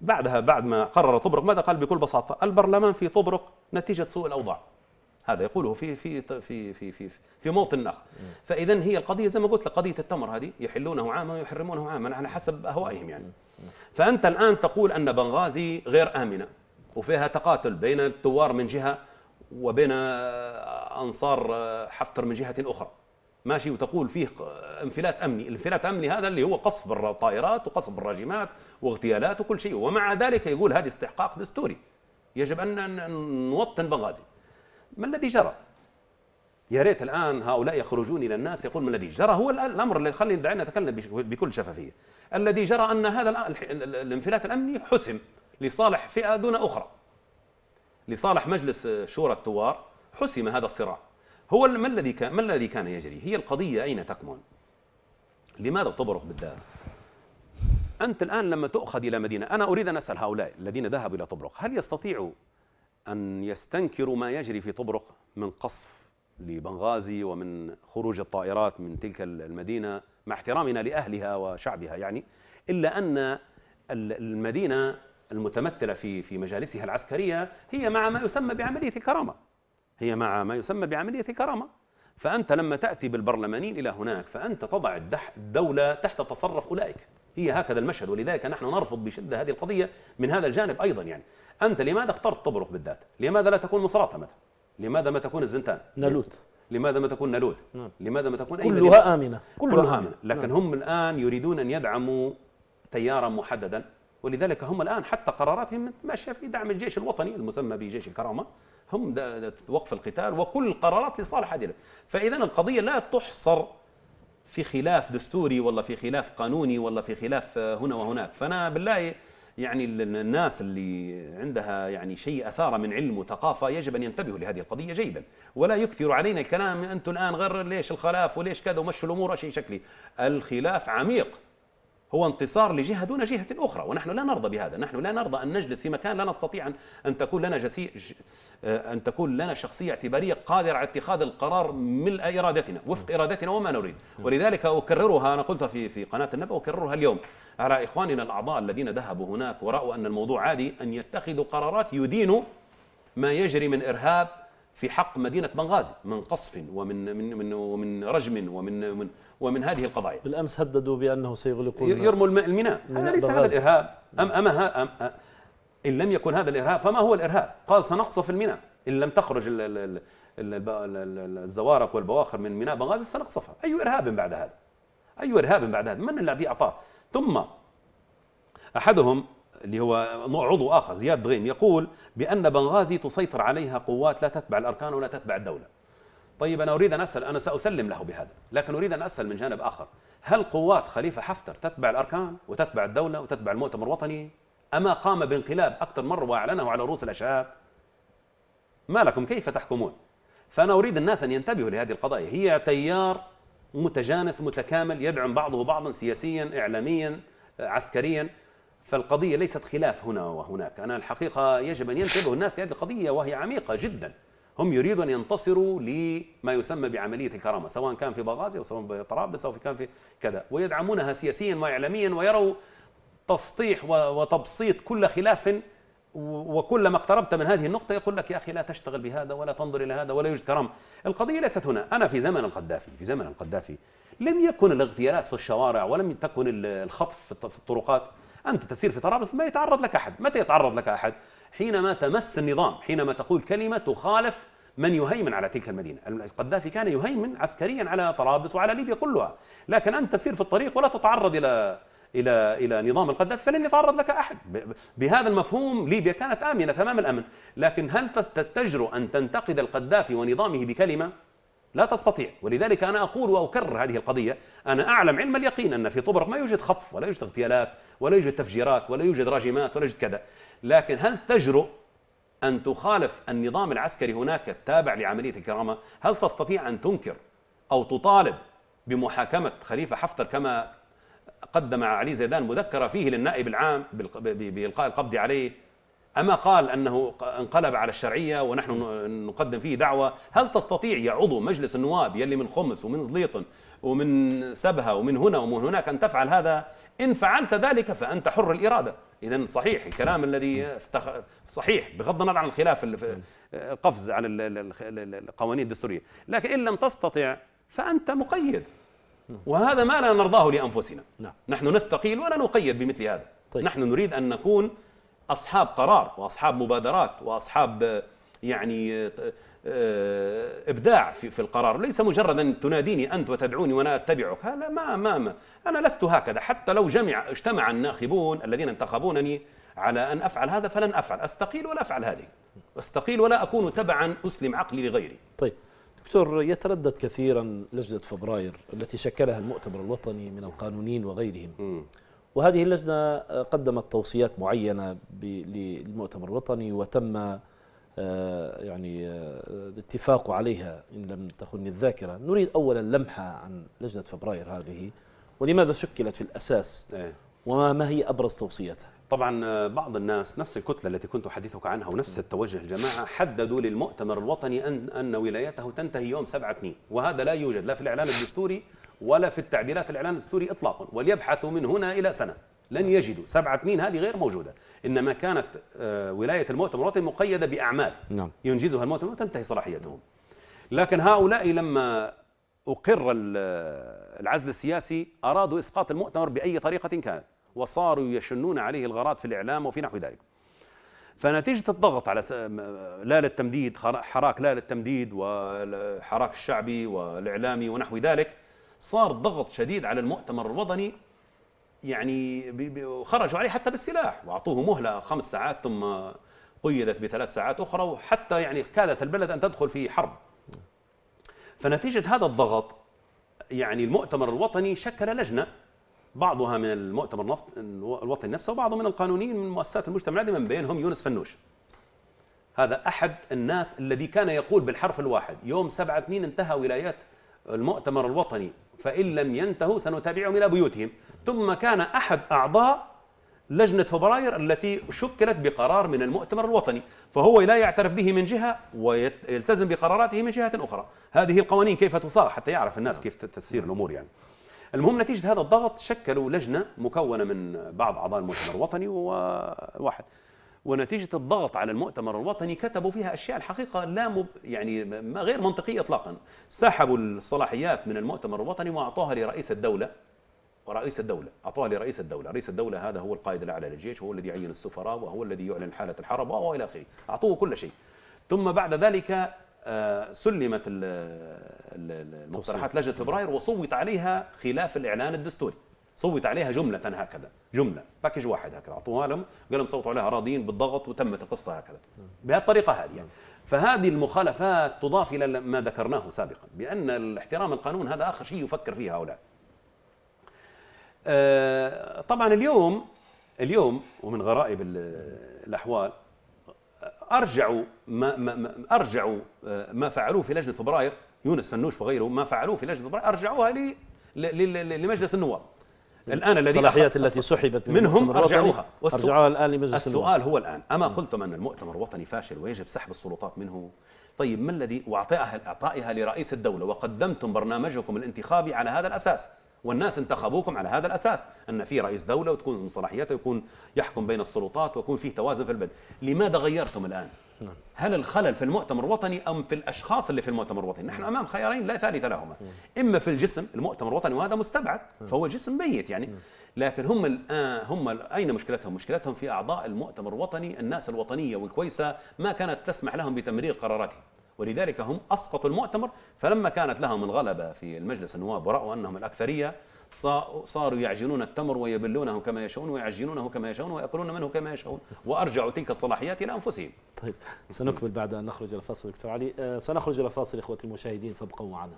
بعدها بعد ما قرر طبرق ماذا قال بكل بساطة البرلمان في طبرق نتيجة سوء الأوضاع هذا يقوله في في في في في, في موطن اخر فاذا هي القضيه زي ما قلت لك قضيه التمر هذه يحلونه عاما ويحرمونه عاما على حسب اهوائهم يعني فانت الان تقول ان بنغازي غير امنه وفيها تقاتل بين الثوار من جهه وبين آه، انصار آه، حفتر من جهه اخرى ماشي وتقول فيه انفلات امني، الانفلات امني هذا اللي هو قصف بالطائرات وقصف بالراجمات واغتيالات وكل شيء، ومع ذلك يقول هذا استحقاق دستوري يجب ان نوطن بنغازي. ما الذي جرى يا ريت الان هؤلاء يخرجون الى الناس يقول ما الذي جرى هو الامر اللي خلينا دعينا نتكلم بكل شفافيه الذي جرى ان هذا الانفلات الامني حسم لصالح فئه دون اخرى لصالح مجلس آه، شورى الثوار حسم هذا الصراع هو ما الذي كان ما الذي كان يجري هي القضيه اين تكمن لماذا تبرق بالذات انت الان لما تؤخذ الى مدينه انا اريد ان اسال هؤلاء الذين ذهبوا الى طبرق هل يستطيعوا أن يستنكروا ما يجري في طبرق من قصف لبنغازي ومن خروج الطائرات من تلك المدينة مع احترامنا لأهلها وشعبها يعني إلا أن المدينة المتمثلة في في مجالسها العسكرية هي مع ما يسمى بعملية الكرامة هي مع ما يسمى بعملية الكرامة فأنت لما تأتي بالبرلمانيين إلى هناك فأنت تضع الدولة تحت تصرف أولئك هي هكذا المشهد ولذلك نحن نرفض بشده هذه القضيه من هذا الجانب ايضا يعني انت لماذا اخترت طبرق بالذات؟ لماذا لا تكون مصراته مثلا؟ لماذا ما تكون الزنتان؟ نالوت لماذا ما تكون نالوت؟ نعم. لماذا ما تكون أي كلها امنه كلها, كلها امنه لكن نعم. هم الان يريدون ان يدعموا تيارا محددا ولذلك هم الان حتى قراراتهم ماشيه في دعم الجيش الوطني المسمى بجيش الكرامه هم وقف القتال وكل القرارات لصالح هذه فاذا القضيه لا تحصر في خلاف دستوري ولا في خلاف قانوني ولا في خلاف آه، هنا وهناك فانا بالله يعني الناس اللي عندها يعني شيء اثار من علم وثقافه يجب ان ينتبهوا لهذه القضيه جيدا ولا يكثر علينا الكلام انتم الان غير ليش الخلاف وليش كذا ومشوا الامور شيء شكلي الخلاف عميق هو انتصار لجهة دون جهة أخرى ونحن لا نرضى بهذا نحن لا نرضى أن نجلس في مكان لا نستطيع أن تكون لنا جسي... أن تكون لنا شخصية اعتبارية قادرة على اتخاذ القرار ملء إرادتنا وفق إرادتنا وما نريد ولذلك أكررها أنا قلتها في في قناة النبأ أكررها اليوم على إخواننا الأعضاء الذين ذهبوا هناك ورأوا أن الموضوع عادي أن يتخذوا قرارات يدين ما يجري من إرهاب في حق مدينة بنغازي من قصف ومن من من ومن رجم ومن من ومن هذه القضايا بالامس هددوا بانه سيغلقون يرموا الميناء هذا ليس هذا الارهاب ام اما أم أ... ان لم يكن هذا الارهاب فما هو الارهاب قال سنقصف الميناء ان لم تخرج الزوارق والبواخر من ميناء بنغازي سنقصفها اي ارهاب بعد هذا اي ارهاب بعد هذا من الذي اعطاه ثم احدهم اللي هو عضو اخر زياد دغيم يقول بان بنغازي تسيطر عليها قوات لا تتبع الاركان ولا تتبع الدوله طيب أنا أريد أن أسأل أنا سأسلم له بهذا لكن أريد أن أسأل من جانب آخر هل قوات خليفة حفتر تتبع الأركان وتتبع الدولة وتتبع المؤتمر الوطني أما قام بانقلاب أكثر مرة وأعلنه على رؤوس الأشهاد ما لكم كيف تحكمون فأنا أريد الناس أن ينتبهوا لهذه القضايا هي تيار متجانس متكامل يدعم بعضه بعضا سياسيا إعلاميا عسكريا فالقضية ليست خلاف هنا وهناك أنا الحقيقة يجب أن ينتبه الناس لهذه القضية وهي عميقة جداً هم يريدوا أن ينتصروا لما يسمى بعملية الكرامة سواء كان في بغازي أو سواء في طرابلس أو في كان في كذا ويدعمونها سياسيا وإعلاميا ويروا تسطيح وتبسيط كل خلاف وكلما اقتربت من هذه النقطة يقول لك يا أخي لا تشتغل بهذا ولا تنظر إلى هذا ولا يوجد كرامة القضية ليست هنا أنا في زمن القذافي في زمن القذافي لم يكن الاغتيالات في الشوارع ولم تكن الخطف في الطرقات أنت تسير في طرابلس ما يتعرض لك أحد متى يتعرض لك أحد حينما تمس النظام حينما تقول كلمة تخالف من يهيمن على تلك المدينة القذافي كان يهيمن عسكريا على طرابلس وعلى ليبيا كلها لكن أنت تسير في الطريق ولا تتعرض إلى إلى إلى نظام القذافي فلن يتعرض لك أحد بهذا المفهوم ليبيا كانت آمنة تمام الأمن لكن هل تجرؤ أن تنتقد القذافي ونظامه بكلمة؟ لا تستطيع ولذلك أنا أقول وأكرر هذه القضية أنا أعلم علم اليقين أن في طبرق ما يوجد خطف ولا يوجد اغتيالات ولا يوجد تفجيرات ولا يوجد راجمات ولا يوجد كذا لكن هل تجرؤ أن تخالف النظام العسكري هناك التابع لعملية الكرامة هل تستطيع أن تنكر أو تطالب بمحاكمة خليفة حفتر كما قدم علي زيدان مذكرة فيه للنائب العام بإلقاء القبض عليه أما قال أنه انقلب على الشرعية ونحن نقدم فيه دعوة هل تستطيع يا عضو مجلس النواب يلي من خمس ومن زليطن ومن سبهة ومن هنا ومن هناك أن تفعل هذا إن فعلت ذلك فأنت حر الإرادة إذا صحيح الكلام الذي صحيح بغض النظر عن الخلاف القفز عن القوانين الدستورية لكن إن لم تستطع فأنت مقيد وهذا ما لا نرضاه لأنفسنا نعم. نحن نستقيل ولا نقيد بمثل هذا طيب. نحن نريد أن نكون أصحاب قرار وأصحاب مبادرات وأصحاب يعني آه، ابداع في في القرار ليس مجرد ان تناديني انت وتدعوني وانا اتبعك لا ما ما, ما انا لست هكذا حتى لو جمع اجتمع الناخبون الذين انتخبونني على ان افعل هذا فلن افعل استقيل ولا افعل هذه استقيل ولا اكون تبعا اسلم عقلي لغيري طيب دكتور يتردد كثيرا لجنه فبراير التي شكلها المؤتمر الوطني من القانونيين وغيرهم م. وهذه اللجنه قدمت توصيات معينه للمؤتمر الوطني وتم آه، يعني آه، الاتفاق عليها إن لم تخني الذاكرة نريد أولا لمحة عن لجنة فبراير هذه ولماذا شكلت في الأساس إيه. وما ما هي أبرز توصياتها طبعا آه، بعض الناس نفس الكتلة التي كنت أحدثك عنها ونفس التوجه الجماعة حددوا للمؤتمر الوطني أن, أن ولايته تنتهي يوم 7 2 وهذا لا يوجد لا في الإعلان الدستوري ولا في التعديلات الإعلان الدستوري إطلاقا وليبحثوا من هنا إلى سنة لن يجدوا سبعة مين هذه غير موجودة إنما كانت آه، ولاية المؤتمر الوطني مقيدة بأعمال نعم. ينجزها المؤتمر وتنتهي صلاحيتهم لكن هؤلاء لما أقر آه، العزل السياسي أرادوا إسقاط المؤتمر بأي طريقة كانت وصاروا يشنون عليه الغارات في الإعلام وفي نحو ذلك فنتيجة الضغط على آه، لا للتمديد حراك لا للتمديد والحراك الشعبي والإعلامي ونحو ذلك صار ضغط شديد على المؤتمر الوطني يعني خرجوا عليه حتى بالسلاح واعطوه مهله خمس ساعات ثم قيدت بثلاث ساعات اخرى وحتى يعني كادت البلد ان تدخل في حرب. فنتيجه هذا الضغط يعني المؤتمر الوطني شكل لجنه بعضها من المؤتمر النفط الوطني نفسه وبعضه من القانونيين من مؤسسات المجتمع المدني من بينهم يونس فنوش. هذا احد الناس الذي كان يقول بالحرف الواحد يوم 7 2 انتهى ولايات المؤتمر الوطني فان لم ينتهوا سنتابعهم الى بيوتهم ثم كان أحد أعضاء لجنة فبراير التي شكلت بقرار من المؤتمر الوطني فهو لا يعترف به من جهة ويلتزم بقراراته من جهة أخرى هذه القوانين كيف تصار حتى يعرف الناس كيف تسير نعم. الأمور يعني المهم نتيجة هذا الضغط شكلوا لجنة مكونة من بعض أعضاء المؤتمر الوطني وواحد ونتيجة الضغط على المؤتمر الوطني كتبوا فيها أشياء الحقيقة لا مب... يعني غير منطقية إطلاقا سحبوا الصلاحيات من المؤتمر الوطني وأعطوها لرئيس الدولة ورئيس الدولة أعطاه لرئيس الدولة رئيس الدولة هذا هو القائد الأعلى للجيش هو الذي يعين السفراء وهو الذي يعلن حالة الحرب وإلى آخره أعطوه كل شيء ثم بعد ذلك آه، سلمت المقترحات لجنة فبراير وصوت عليها خلاف الإعلان الدستوري صوت عليها جملة هكذا جملة باكج واحد هكذا أعطوها لهم قال لهم صوتوا عليها راضيين بالضغط وتمت القصة هكذا بهالطريقة هذه يعني. فهذه المخالفات تضاف إلى ما ذكرناه سابقا بأن الاحترام القانون هذا آخر شيء يفكر فيه هؤلاء آه، طبعا اليوم اليوم ومن غرائب الاحوال ارجعوا ما, ما, ما ارجعوا آه، ما فعلوه في لجنه فبراير يونس فنوش وغيره ما فعلوه في لجنه فبراير ارجعوها لمجلس النواب الان الذي الصلاحيات التي سحبت من منهم ارجعوها ارجعوها الان لمجلس السؤال النواب. هو الان اما قلتم ان المؤتمر الوطني فاشل ويجب سحب السلطات منه طيب ما الذي واعطائها اعطائها لرئيس الدوله وقدمتم برنامجكم الانتخابي على هذا الاساس والناس انتخبوكم على هذا الأساس أن في رئيس دولة وتكون صلاحياته يكون يحكم بين السلطات ويكون فيه توازن في البلد لماذا غيرتم الآن؟ نعم. هل الخلل في المؤتمر الوطني أم في الأشخاص اللي في المؤتمر الوطني نحن أمام خيارين لا ثالث لهما نعم. إما في الجسم المؤتمر الوطني وهذا مستبعد نعم. فهو جسم ميت يعني لكن هم الآن هم أين مشكلتهم مشكلتهم في أعضاء المؤتمر الوطني الناس الوطنية والكويسة ما كانت تسمح لهم بتمرير قراراتهم ولذلك هم أسقطوا المؤتمر فلما كانت لهم الغلبة في المجلس النواب ورأوا أنهم الأكثرية صاروا يعجنون التمر ويبلونه كما يشاؤون ويعجنونه كما يشاؤون ويأكلون منه كما يشاؤون وأرجعوا تلك الصلاحيات إلى أنفسهم طيب سنكمل بعد أن نخرج إلى فاصل دكتور علي آه، سنخرج إلى فاصل إخوتي المشاهدين فابقوا معنا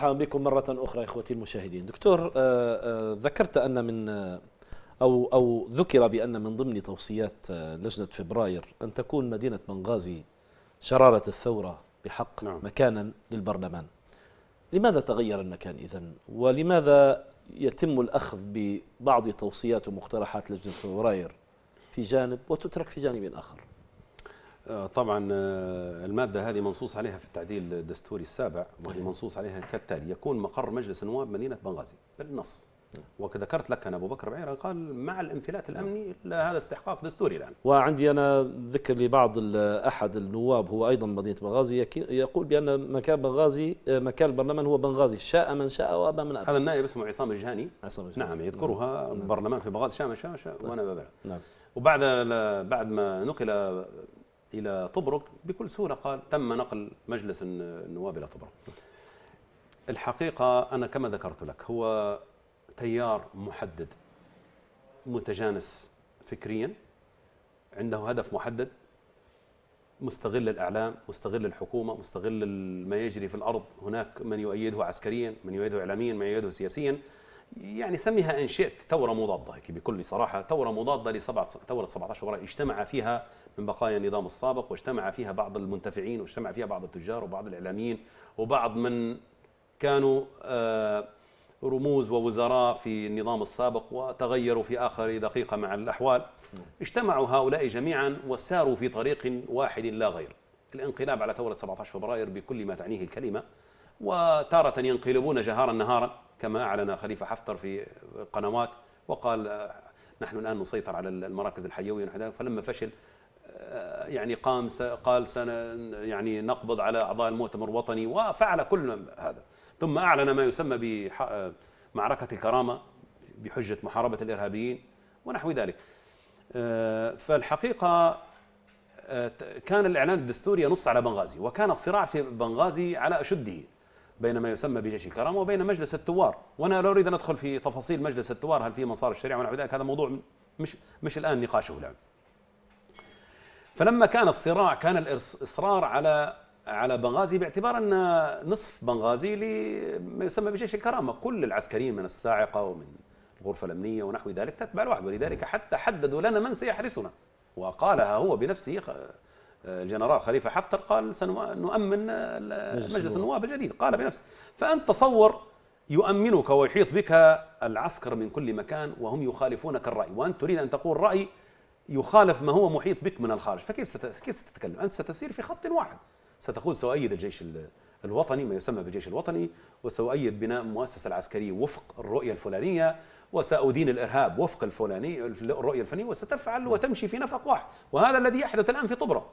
مرحبا بكم مرة أخرى إخوتي المشاهدين دكتور آه، آه، ذكرت أن من آه، أو أو ذكر بأن من ضمن توصيات لجنة فبراير أن تكون مدينة بنغازي شرارة الثورة بحق نعم. مكانا للبرلمان لماذا تغير المكان إذا ولماذا يتم الأخذ ببعض توصيات ومقترحات لجنة فبراير في جانب وتترك في جانب آخر آه، طبعا آه، المادة هذه منصوص عليها في التعديل الدستوري السابع وهي منصوص عليها كالتالي يكون مقر مجلس النواب مدينة بنغازي بالنص نعم. وذكرت لك أن أبو بكر بعيرة قال مع الانفلات الأمني نعم. هذا استحقاق دستوري الآن وعندي أنا ذكر لبعض أحد النواب هو أيضا مدينة بنغازي يقول بأن مكان بنغازي آه، مكان البرلمان هو بنغازي شاء من شاء وأبى من أبى هذا النائب اسمه عصام الجهاني عصام الجهاني نعم يذكرها نعم. البرلمان نعم. في بنغازي شاء من شاء, شاء طيب. وأنا ببلغ نعم وبعد بعد ما نقل إلى طبرق بكل سهولة قال تم نقل مجلس النواب إلى طبرق الحقيقة أنا كما ذكرت لك هو تيار محدد متجانس فكريا عنده هدف محدد مستغل الأعلام مستغل الحكومة مستغل ما يجري في الأرض هناك من يؤيده عسكريا من يؤيده إعلاميا من يؤيده سياسيا يعني سميها إن شئت ثورة مضادة بكل صراحة ثورة مضادة لثورة 17 فبراير اجتمع فيها من بقايا النظام السابق واجتمع فيها بعض المنتفعين واجتمع فيها بعض التجار وبعض الإعلاميين وبعض من كانوا آه، رموز ووزراء في النظام السابق وتغيروا في آخر دقيقة مع الأحوال اجتمعوا هؤلاء جميعا وساروا في طريق واحد لا غير الانقلاب على ثورة 17 فبراير بكل ما تعنيه الكلمة وتارة ينقلبون جهارا نهارا كما أعلن خليفة حفتر في قنوات وقال آه، نحن الآن نسيطر على المراكز الحيوية فلما فشل يعني قام قال سن يعني نقبض على أعضاء المؤتمر الوطني وفعل كل هذا ثم أعلن ما يسمى بمعركة الكرامة بحجة محاربة الإرهابيين ونحو ذلك آه، فالحقيقة آه، كان الإعلان الدستوري ينص على بنغازي وكان الصراع في بنغازي على أشده بين ما يسمى بجيش الكرامة وبين مجلس الثوار وأنا لا أريد أن أدخل في تفاصيل مجلس الثوار هل فيه مسار الشريعة ونحو ذلك هذا موضوع مش مش الآن نقاشه الآن فلما كان الصراع كان الاصرار على على بنغازي باعتبار ان نصف بنغازي ما يسمى بجيش الكرامه، كل العسكريين من الصاعقه ومن الغرفه الامنيه ونحو ذلك تتبع الواحد، ولذلك حتى حددوا لنا من سيحرسنا وقالها هو بنفسه الجنرال خليفه حفتر قال سنؤمن مجلس النواب الجديد قال بنفسه فانت تصور يؤمنك ويحيط بك العسكر من كل مكان وهم يخالفونك الراي وانت تريد ان تقول راي يخالف ما هو محيط بك من الخارج فكيف كيف ستتكلم أنت ستسير في خط واحد ستقول سأؤيد الجيش الوطني ما يسمى بالجيش الوطني وسأؤيد بناء المؤسسة العسكرية وفق الرؤية الفلانية وسأدين الإرهاب وفق الفلاني الرؤية الفلانية وستفعل وتمشي في نفق واحد وهذا الذي يحدث الآن في طبرة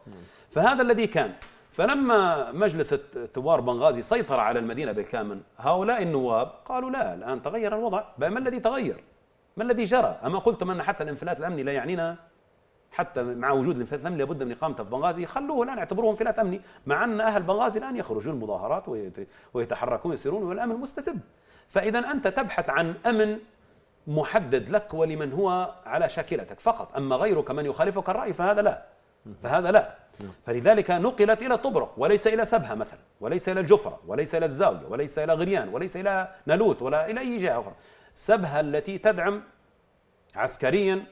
فهذا الذي كان فلما مجلس ثوار بنغازي سيطر على المدينة بالكامل هؤلاء النواب قالوا لا الآن تغير الوضع ما الذي تغير ما الذي جرى أما قلتم أن حتى الانفلات الأمني لا يعنينا حتى مع وجود الانفلات الامني لابد من اقامته في بنغازي خلوه الان اعتبروه انفلات امني مع ان اهل بنغازي الان يخرجون المظاهرات ويتحركون يسيرون والامن مستتب فاذا انت تبحث عن امن محدد لك ولمن هو على شاكلتك فقط اما غيرك من يخالفك الراي فهذا لا فهذا لا فلذلك نقلت الى طبرق وليس الى سبها مثلا وليس الى الجفره وليس الى الزاويه وليس الى غريان وليس الى نالوت ولا الى اي جهه اخرى سبها التي تدعم عسكريا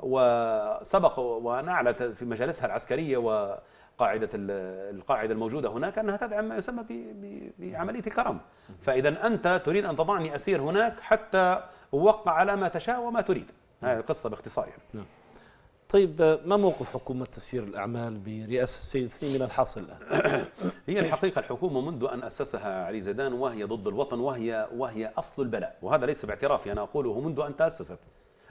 وسبق وأن أعلت في مجالسها العسكرية وقاعدة القاعدة الموجودة هناك أنها تدعم ما يسمى بعملية كرم فإذا أنت تريد أن تضعني أسير هناك حتى اوقع على ما تشاء وما تريد هذه القصة باختصار يعني. نعم. طيب ما موقف حكومة تسيير الأعمال برئاسة السيد من الحاصل الآن؟ هي الحقيقة الحكومة منذ أن أسسها علي زيدان وهي ضد الوطن وهي وهي أصل البلاء وهذا ليس باعترافي أنا أقوله منذ أن تأسست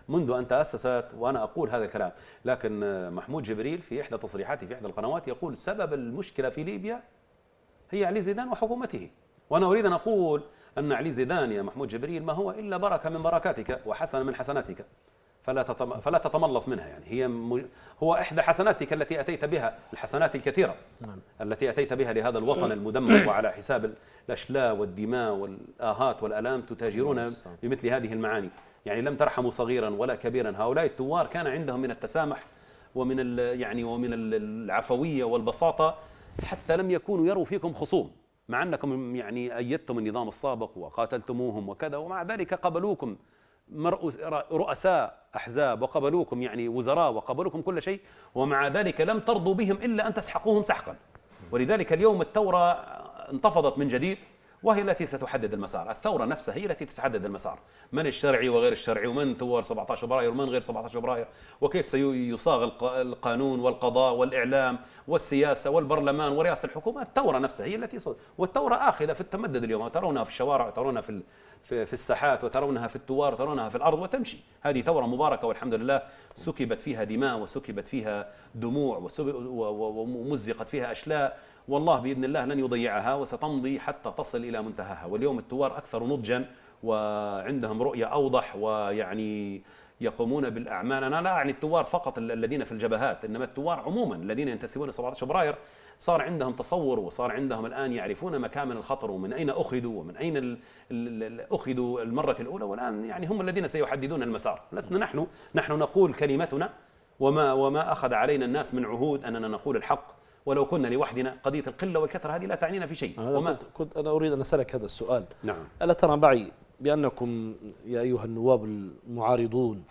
منذ أن تأسست وأنا أقول هذا الكلام لكن محمود جبريل في إحدى تصريحاته في إحدى القنوات يقول سبب المشكلة في ليبيا هي علي زيدان وحكومته وأنا أريد أن أقول أن علي زيدان يا محمود جبريل ما هو إلا بركة من بركاتك وحسنة من حسناتك فلا فلا تتملص منها يعني هي هو احدى حسناتك التي اتيت بها الحسنات الكثيره نعم. التي اتيت بها لهذا الوطن المدمر وعلى حساب الاشلاء والدماء والاهات والالام تتاجرون نعم، بمثل هذه المعاني يعني لم ترحموا صغيرا ولا كبيرا هؤلاء الثوار كان عندهم من التسامح ومن يعني ومن العفويه والبساطه حتى لم يكونوا يروا فيكم خصوم مع انكم يعني ايدتم النظام السابق وقاتلتموهم وكذا ومع ذلك قبلوكم رؤساء احزاب وقبلوكم يعني وزراء وقبلوكم كل شيء ومع ذلك لم ترضوا بهم الا ان تسحقوهم سحقا ولذلك اليوم الثوره انتفضت من جديد وهي التي ستحدد المسار الثورة نفسها هي التي ستحدد المسار من الشرعي وغير الشرعي ومن ثوار 17 فبراير ومن غير 17 فبراير وكيف سيصاغ القانون والقضاء والإعلام والسياسة والبرلمان ورئاسة الحكومة الثورة نفسها هي التي صد... والثورة آخذة في التمدد اليوم ترونها في الشوارع وترونها في في, في الساحات وترونها في الثوار وترونها في الأرض وتمشي هذه ثورة مباركة والحمد لله سكبت فيها دماء وسكبت فيها دموع ومزقت فيها أشلاء والله باذن الله لن يضيعها وستمضي حتى تصل الى منتهاها واليوم الثوار اكثر نضجا وعندهم رؤيه اوضح ويعني يقومون بالاعمال انا لا اعني الثوار فقط الذين في الجبهات انما الثوار عموما الذين ينتسبون 17 فبراير صار عندهم تصور وصار عندهم الان يعرفون مكامن الخطر ومن اين اخذوا ومن اين اخذوا المره الاولى والان يعني هم الذين سيحددون المسار لسنا نحن نحن نقول كلمتنا وما وما اخذ علينا الناس من عهود اننا نقول الحق ولو كنا لوحدنا قضية القلة والكثرة هذه لا تعنينا في شيء أنا وما كنت, كنت أنا أريد أن أسألك هذا السؤال نعم ألا ترى معي بأنكم يا أيها النواب المعارضون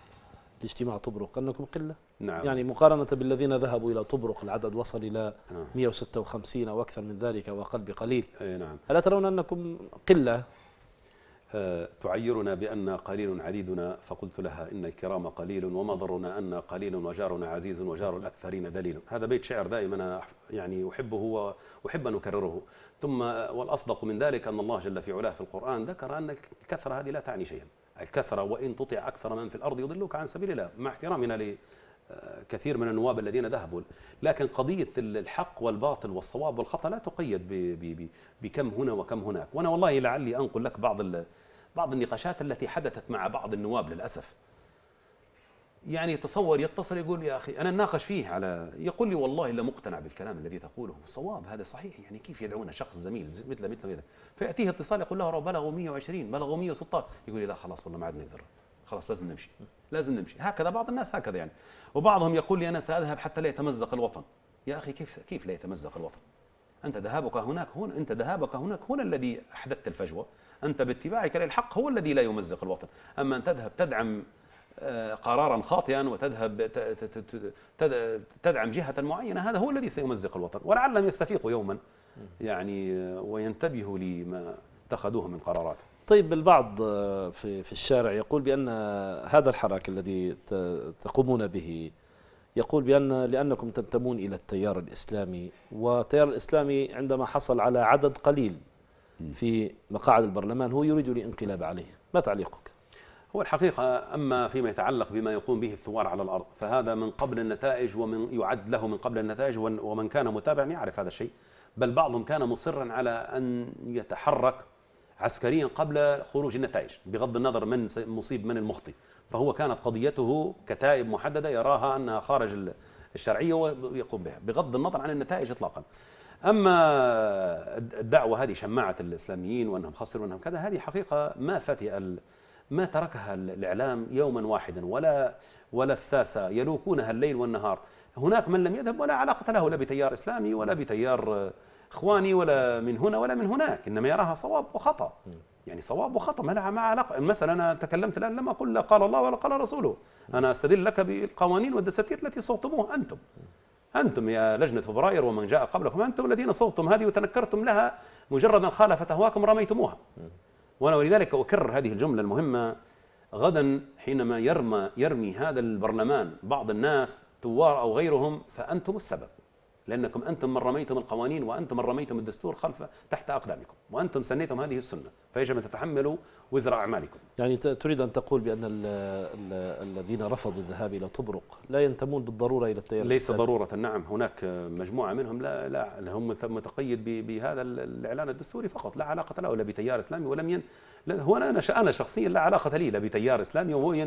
لاجتماع طبرق أنكم قلة نعم. يعني مقارنة بالذين ذهبوا إلى طبرق العدد وصل إلى نعم. 156 أو أكثر من ذلك وأقل بقليل أي نعم. ألا ترون أنكم قلة تعيرنا بأن قليل عديدنا فقلت لها إن الكرام قليل وما ضرنا أن قليل وجارنا عزيز وجار الأكثرين دليل هذا بيت شعر دائما يعني أحبه وأحب أن أكرره ثم والأصدق من ذلك أن الله جل في علاه في القرآن ذكر أن الكثرة هذه لا تعني شيئا الكثرة وإن تطع أكثر من في الأرض يضلوك عن سبيل الله مع احترامنا كثير من النواب الذين ذهبوا لكن قضية الحق والباطل والصواب والخطأ لا تقيد بكم هنا وكم هناك وأنا والله لعلي أنقل لك بعض بعض النقاشات التي حدثت مع بعض النواب للأسف يعني تصور يتصل يقول يا أخي أنا ناقش فيه على يقول لي والله إلا مقتنع بالكلام الذي تقوله صواب هذا صحيح يعني كيف يدعون شخص زميل مثل مثل هذا فيأتيه اتصال يقول له بلغوا 120 بلغوا 116 يقول لي لا خلاص والله ما عاد نقدر خلاص لازم نمشي لازم نمشي هكذا بعض الناس هكذا يعني وبعضهم يقول لي انا ساذهب حتى لا يتمزق الوطن يا اخي كيف كيف لا يتمزق الوطن انت ذهابك هناك هنا انت ذهابك هناك هنا الذي احدثت الفجوه انت باتباعك للحق هو الذي لا يمزق الوطن اما ان تذهب تدعم آه، قرارا خاطئا وتذهب تدعم جهة معينة هذا هو الذي سيمزق الوطن ولعلهم يستفيقوا يوما يعني آه، وينتبهوا لما اتخذوه من قرارات طيب البعض في في الشارع يقول بأن هذا الحراك الذي تقومون به يقول بأن لأنكم تنتمون إلى التيار الإسلامي والتيار الإسلامي عندما حصل على عدد قليل في مقاعد البرلمان هو يريد الانقلاب عليه ما تعليقك؟ هو الحقيقة أما فيما يتعلق بما يقوم به الثوار على الأرض فهذا من قبل النتائج ومن يعد له من قبل النتائج ومن كان متابعا يعرف هذا الشيء بل بعضهم كان مصرا على أن يتحرك عسكريا قبل خروج النتائج بغض النظر من مصيب من المخطي فهو كانت قضيته كتائب محددة يراها أنها خارج الشرعية ويقوم بها بغض النظر عن النتائج إطلاقا أما الدعوة هذه شماعة الإسلاميين وأنهم خسروا وأنهم كذا هذه حقيقة ما فتئ ما تركها الإعلام يوما واحدا ولا ولا الساسة يلوكونها الليل والنهار هناك من لم يذهب ولا علاقة له لا بتيار إسلامي ولا بتيار إخواني ولا من هنا ولا من هناك إنما يراها صواب وخطأ يعني صواب وخطأ ما لها ما علاقة مثلا أنا تكلمت الآن لم أقول لا قال الله ولا قال رسوله أنا أستدل لك بالقوانين والدساتير التي صوتموها أنتم أنتم يا لجنة فبراير ومن جاء قبلكم أنتم الذين صوتم هذه وتنكرتم لها مجردا خالفت أهواكم رميتموها وأنا ولذلك أكرر هذه الجملة المهمة غدا حينما يرمى يرمي هذا البرلمان بعض الناس ثوار أو غيرهم فأنتم السبب لأنكم أنتم من رميتم القوانين وأنتم من رميتم الدستور خلف تحت أقدامكم وأنتم سنيتم هذه السنة فيجب أن تتحملوا وزر أعمالكم يعني تريد أن تقول بأن الـ الـ الذين رفضوا الذهاب إلى طبرق لا ينتمون بالضرورة إلى التيار ليس ضرورة نعم هناك مجموعة منهم لا, لا هم متقيد بهذا الإعلان الدستوري فقط لا علاقة له لا بتيار إسلامي ولم ين لا هو أنا أنا شخصيا لا علاقة لي لا بتيار إسلامي وهو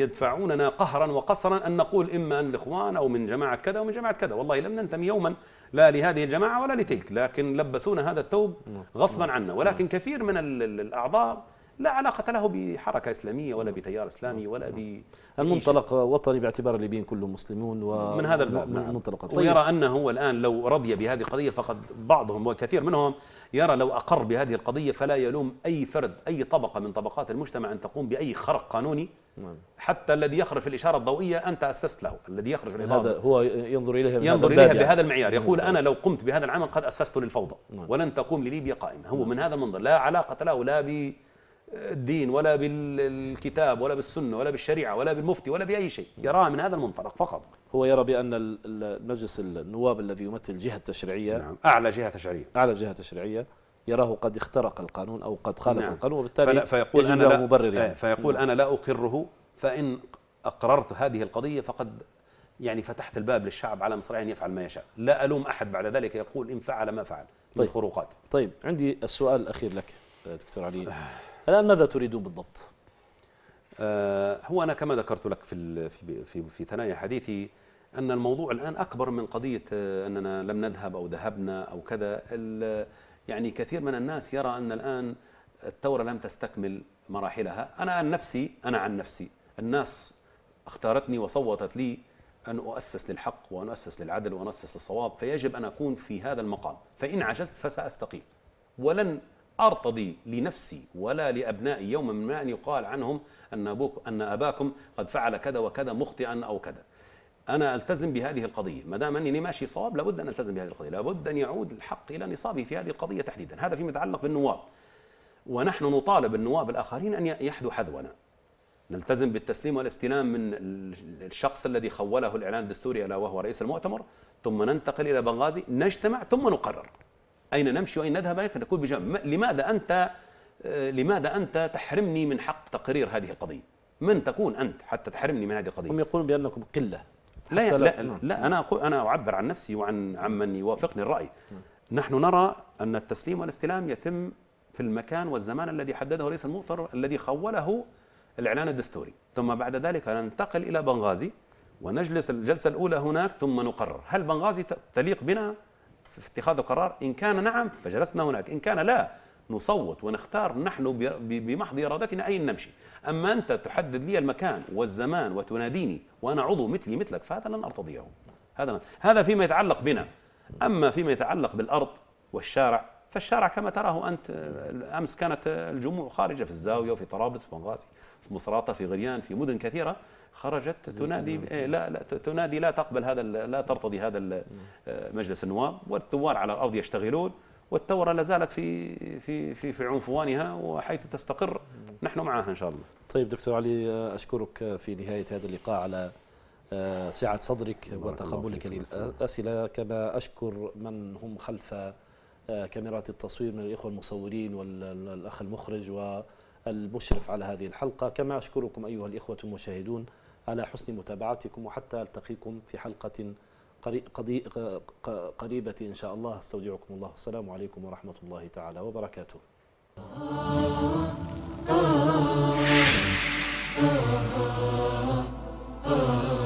يدفعوننا قهرا وقصرا أن نقول إما أن الإخوان أو من جماعة كذا ومن جماعة كذا والله لم ننتمي يوما لا لهذه الجماعة ولا لتلك لكن لبسونا هذا الثوب غصبا نعم. عنا ولكن كثير من الأعضاء لا علاقة له بحركة إسلامية ولا بتيار إسلامي ولا نعم. ب المنطلق وطني باعتبار الليبيين كلهم مسلمون و من هذا الباب من نعم. منطلق طيب. ويرى أنه الآن لو رضي بهذه القضية فقد بعضهم وكثير منهم يرى لو أقر بهذه القضية فلا يلوم أي فرد أي طبقة من طبقات المجتمع أن تقوم بأي خرق قانوني نعم. حتى الذي يخرج في الإشارة الضوئية أنت أسست له الذي يخرج في هذا هو ينظر إليها ينظر إليها يعني. بهذا المعيار نعم. يقول أنا لو قمت بهذا العمل قد أسست للفوضى نعم. ولن تقوم لليبيا قائمة هو من هذا المنظر لا علاقة له لا ب الدين ولا بالكتاب ولا بالسنة ولا بالشريعة ولا بالمفتي ولا بأي شيء يراها من هذا المنطلق فقط هو يرى بأن المجلس النواب الذي يمثل الجهة التشريعية نعم. أعلى جهة تشريعية أعلى جهة تشريعية يراه قد اخترق القانون أو قد خالف نعم. القانون وبالتالي فيقول أنا لا مبرر يعني. آه، فيقول نعم. أنا لا أقره فإن أقررت هذه القضية فقد يعني فتحت الباب للشعب على مصراعي أن يفعل ما يشاء لا ألوم أحد بعد ذلك يقول إن فعل ما فعل طيب. من خروقات طيب عندي السؤال الأخير لك آه، دكتور علي الآن ماذا تريدون بالضبط آه، هو أنا كما ذكرت لك في في في ثنايا حديثي أن الموضوع الآن أكبر من قضية آه، أننا لم نذهب أو ذهبنا أو كذا يعني كثير من الناس يرى أن الآن الثورة لم تستكمل مراحلها أنا عن نفسي أنا عن نفسي الناس اختارتني وصوتت لي أن أؤسس للحق وأن أؤسس للعدل وأن أؤسس للصواب فيجب أن أكون في هذا المقام فإن عجزت فسأستقيل ولن أرتضي لنفسي ولا لأبنائي يوما ما أن يقال عنهم أن, أبوك أن أباكم قد فعل كذا وكذا مخطئا أو كذا أنا ألتزم بهذه القضية ما دام أنني ماشي صواب لابد أن ألتزم بهذه القضية لابد أن يعود الحق إلى نصابه في هذه القضية تحديدا هذا فيما يتعلق بالنواب ونحن نطالب النواب الآخرين أن يحدوا حذونا نلتزم بالتسليم والاستلام من الشخص الذي خوله الإعلان الدستوري ألا وهو رئيس المؤتمر ثم ننتقل إلى بنغازي نجتمع ثم نقرر أين نمشي وأين نذهب نكون بجانب لماذا أنت آه، لماذا أنت تحرمني من حق تقرير هذه القضية من تكون أنت حتى تحرمني من هذه القضية هم يقولون بأنكم قلة لا لا, لا, نعم. لا أنا أنا أعبر عن نفسي وعن عمن يوافقني الرأي نحن نرى أن التسليم والاستلام يتم في المكان والزمان الذي حدده رئيس المؤتمر الذي خوله الإعلان الدستوري ثم بعد ذلك ننتقل إلى بنغازي ونجلس الجلسة الأولى هناك ثم نقرر هل بنغازي تليق بنا في اتخاذ القرار إن كان نعم فجلسنا هناك إن كان لا نصوت ونختار نحن بمحض إرادتنا أين نمشي أما أنت تحدد لي المكان والزمان وتناديني وأنا عضو مثلي مثلك فهذا لن أرتضيه هذا هذا فيما يتعلق بنا أما فيما يتعلق بالأرض والشارع فالشارع كما تراه أنت أمس كانت الجموع خارجة في الزاوية وفي طرابلس في بنغازي في مصراتة في غريان في مدن كثيرة خرجت تنادي إيه، لا لا تنادي لا تقبل هذا لا ترتضي هذا آه، مجلس النواب والثوار على الأرض يشتغلون والثوره لا زالت في في في في عنفوانها وحيث تستقر نحن معها ان شاء الله. طيب دكتور علي آه، اشكرك آه، في نهايه هذا اللقاء على سعه صدرك وتقبلك للاسئله كما اشكر من هم خلف كاميرات التصوير من الإخوة المصورين والأخ المخرج والمشرف على هذه الحلقة كما أشكركم أيها الإخوة المشاهدون على حسن متابعتكم وحتى ألتقيكم في حلقة قريبة إن شاء الله استودعكم الله السلام عليكم ورحمة الله تعالى وبركاته Oh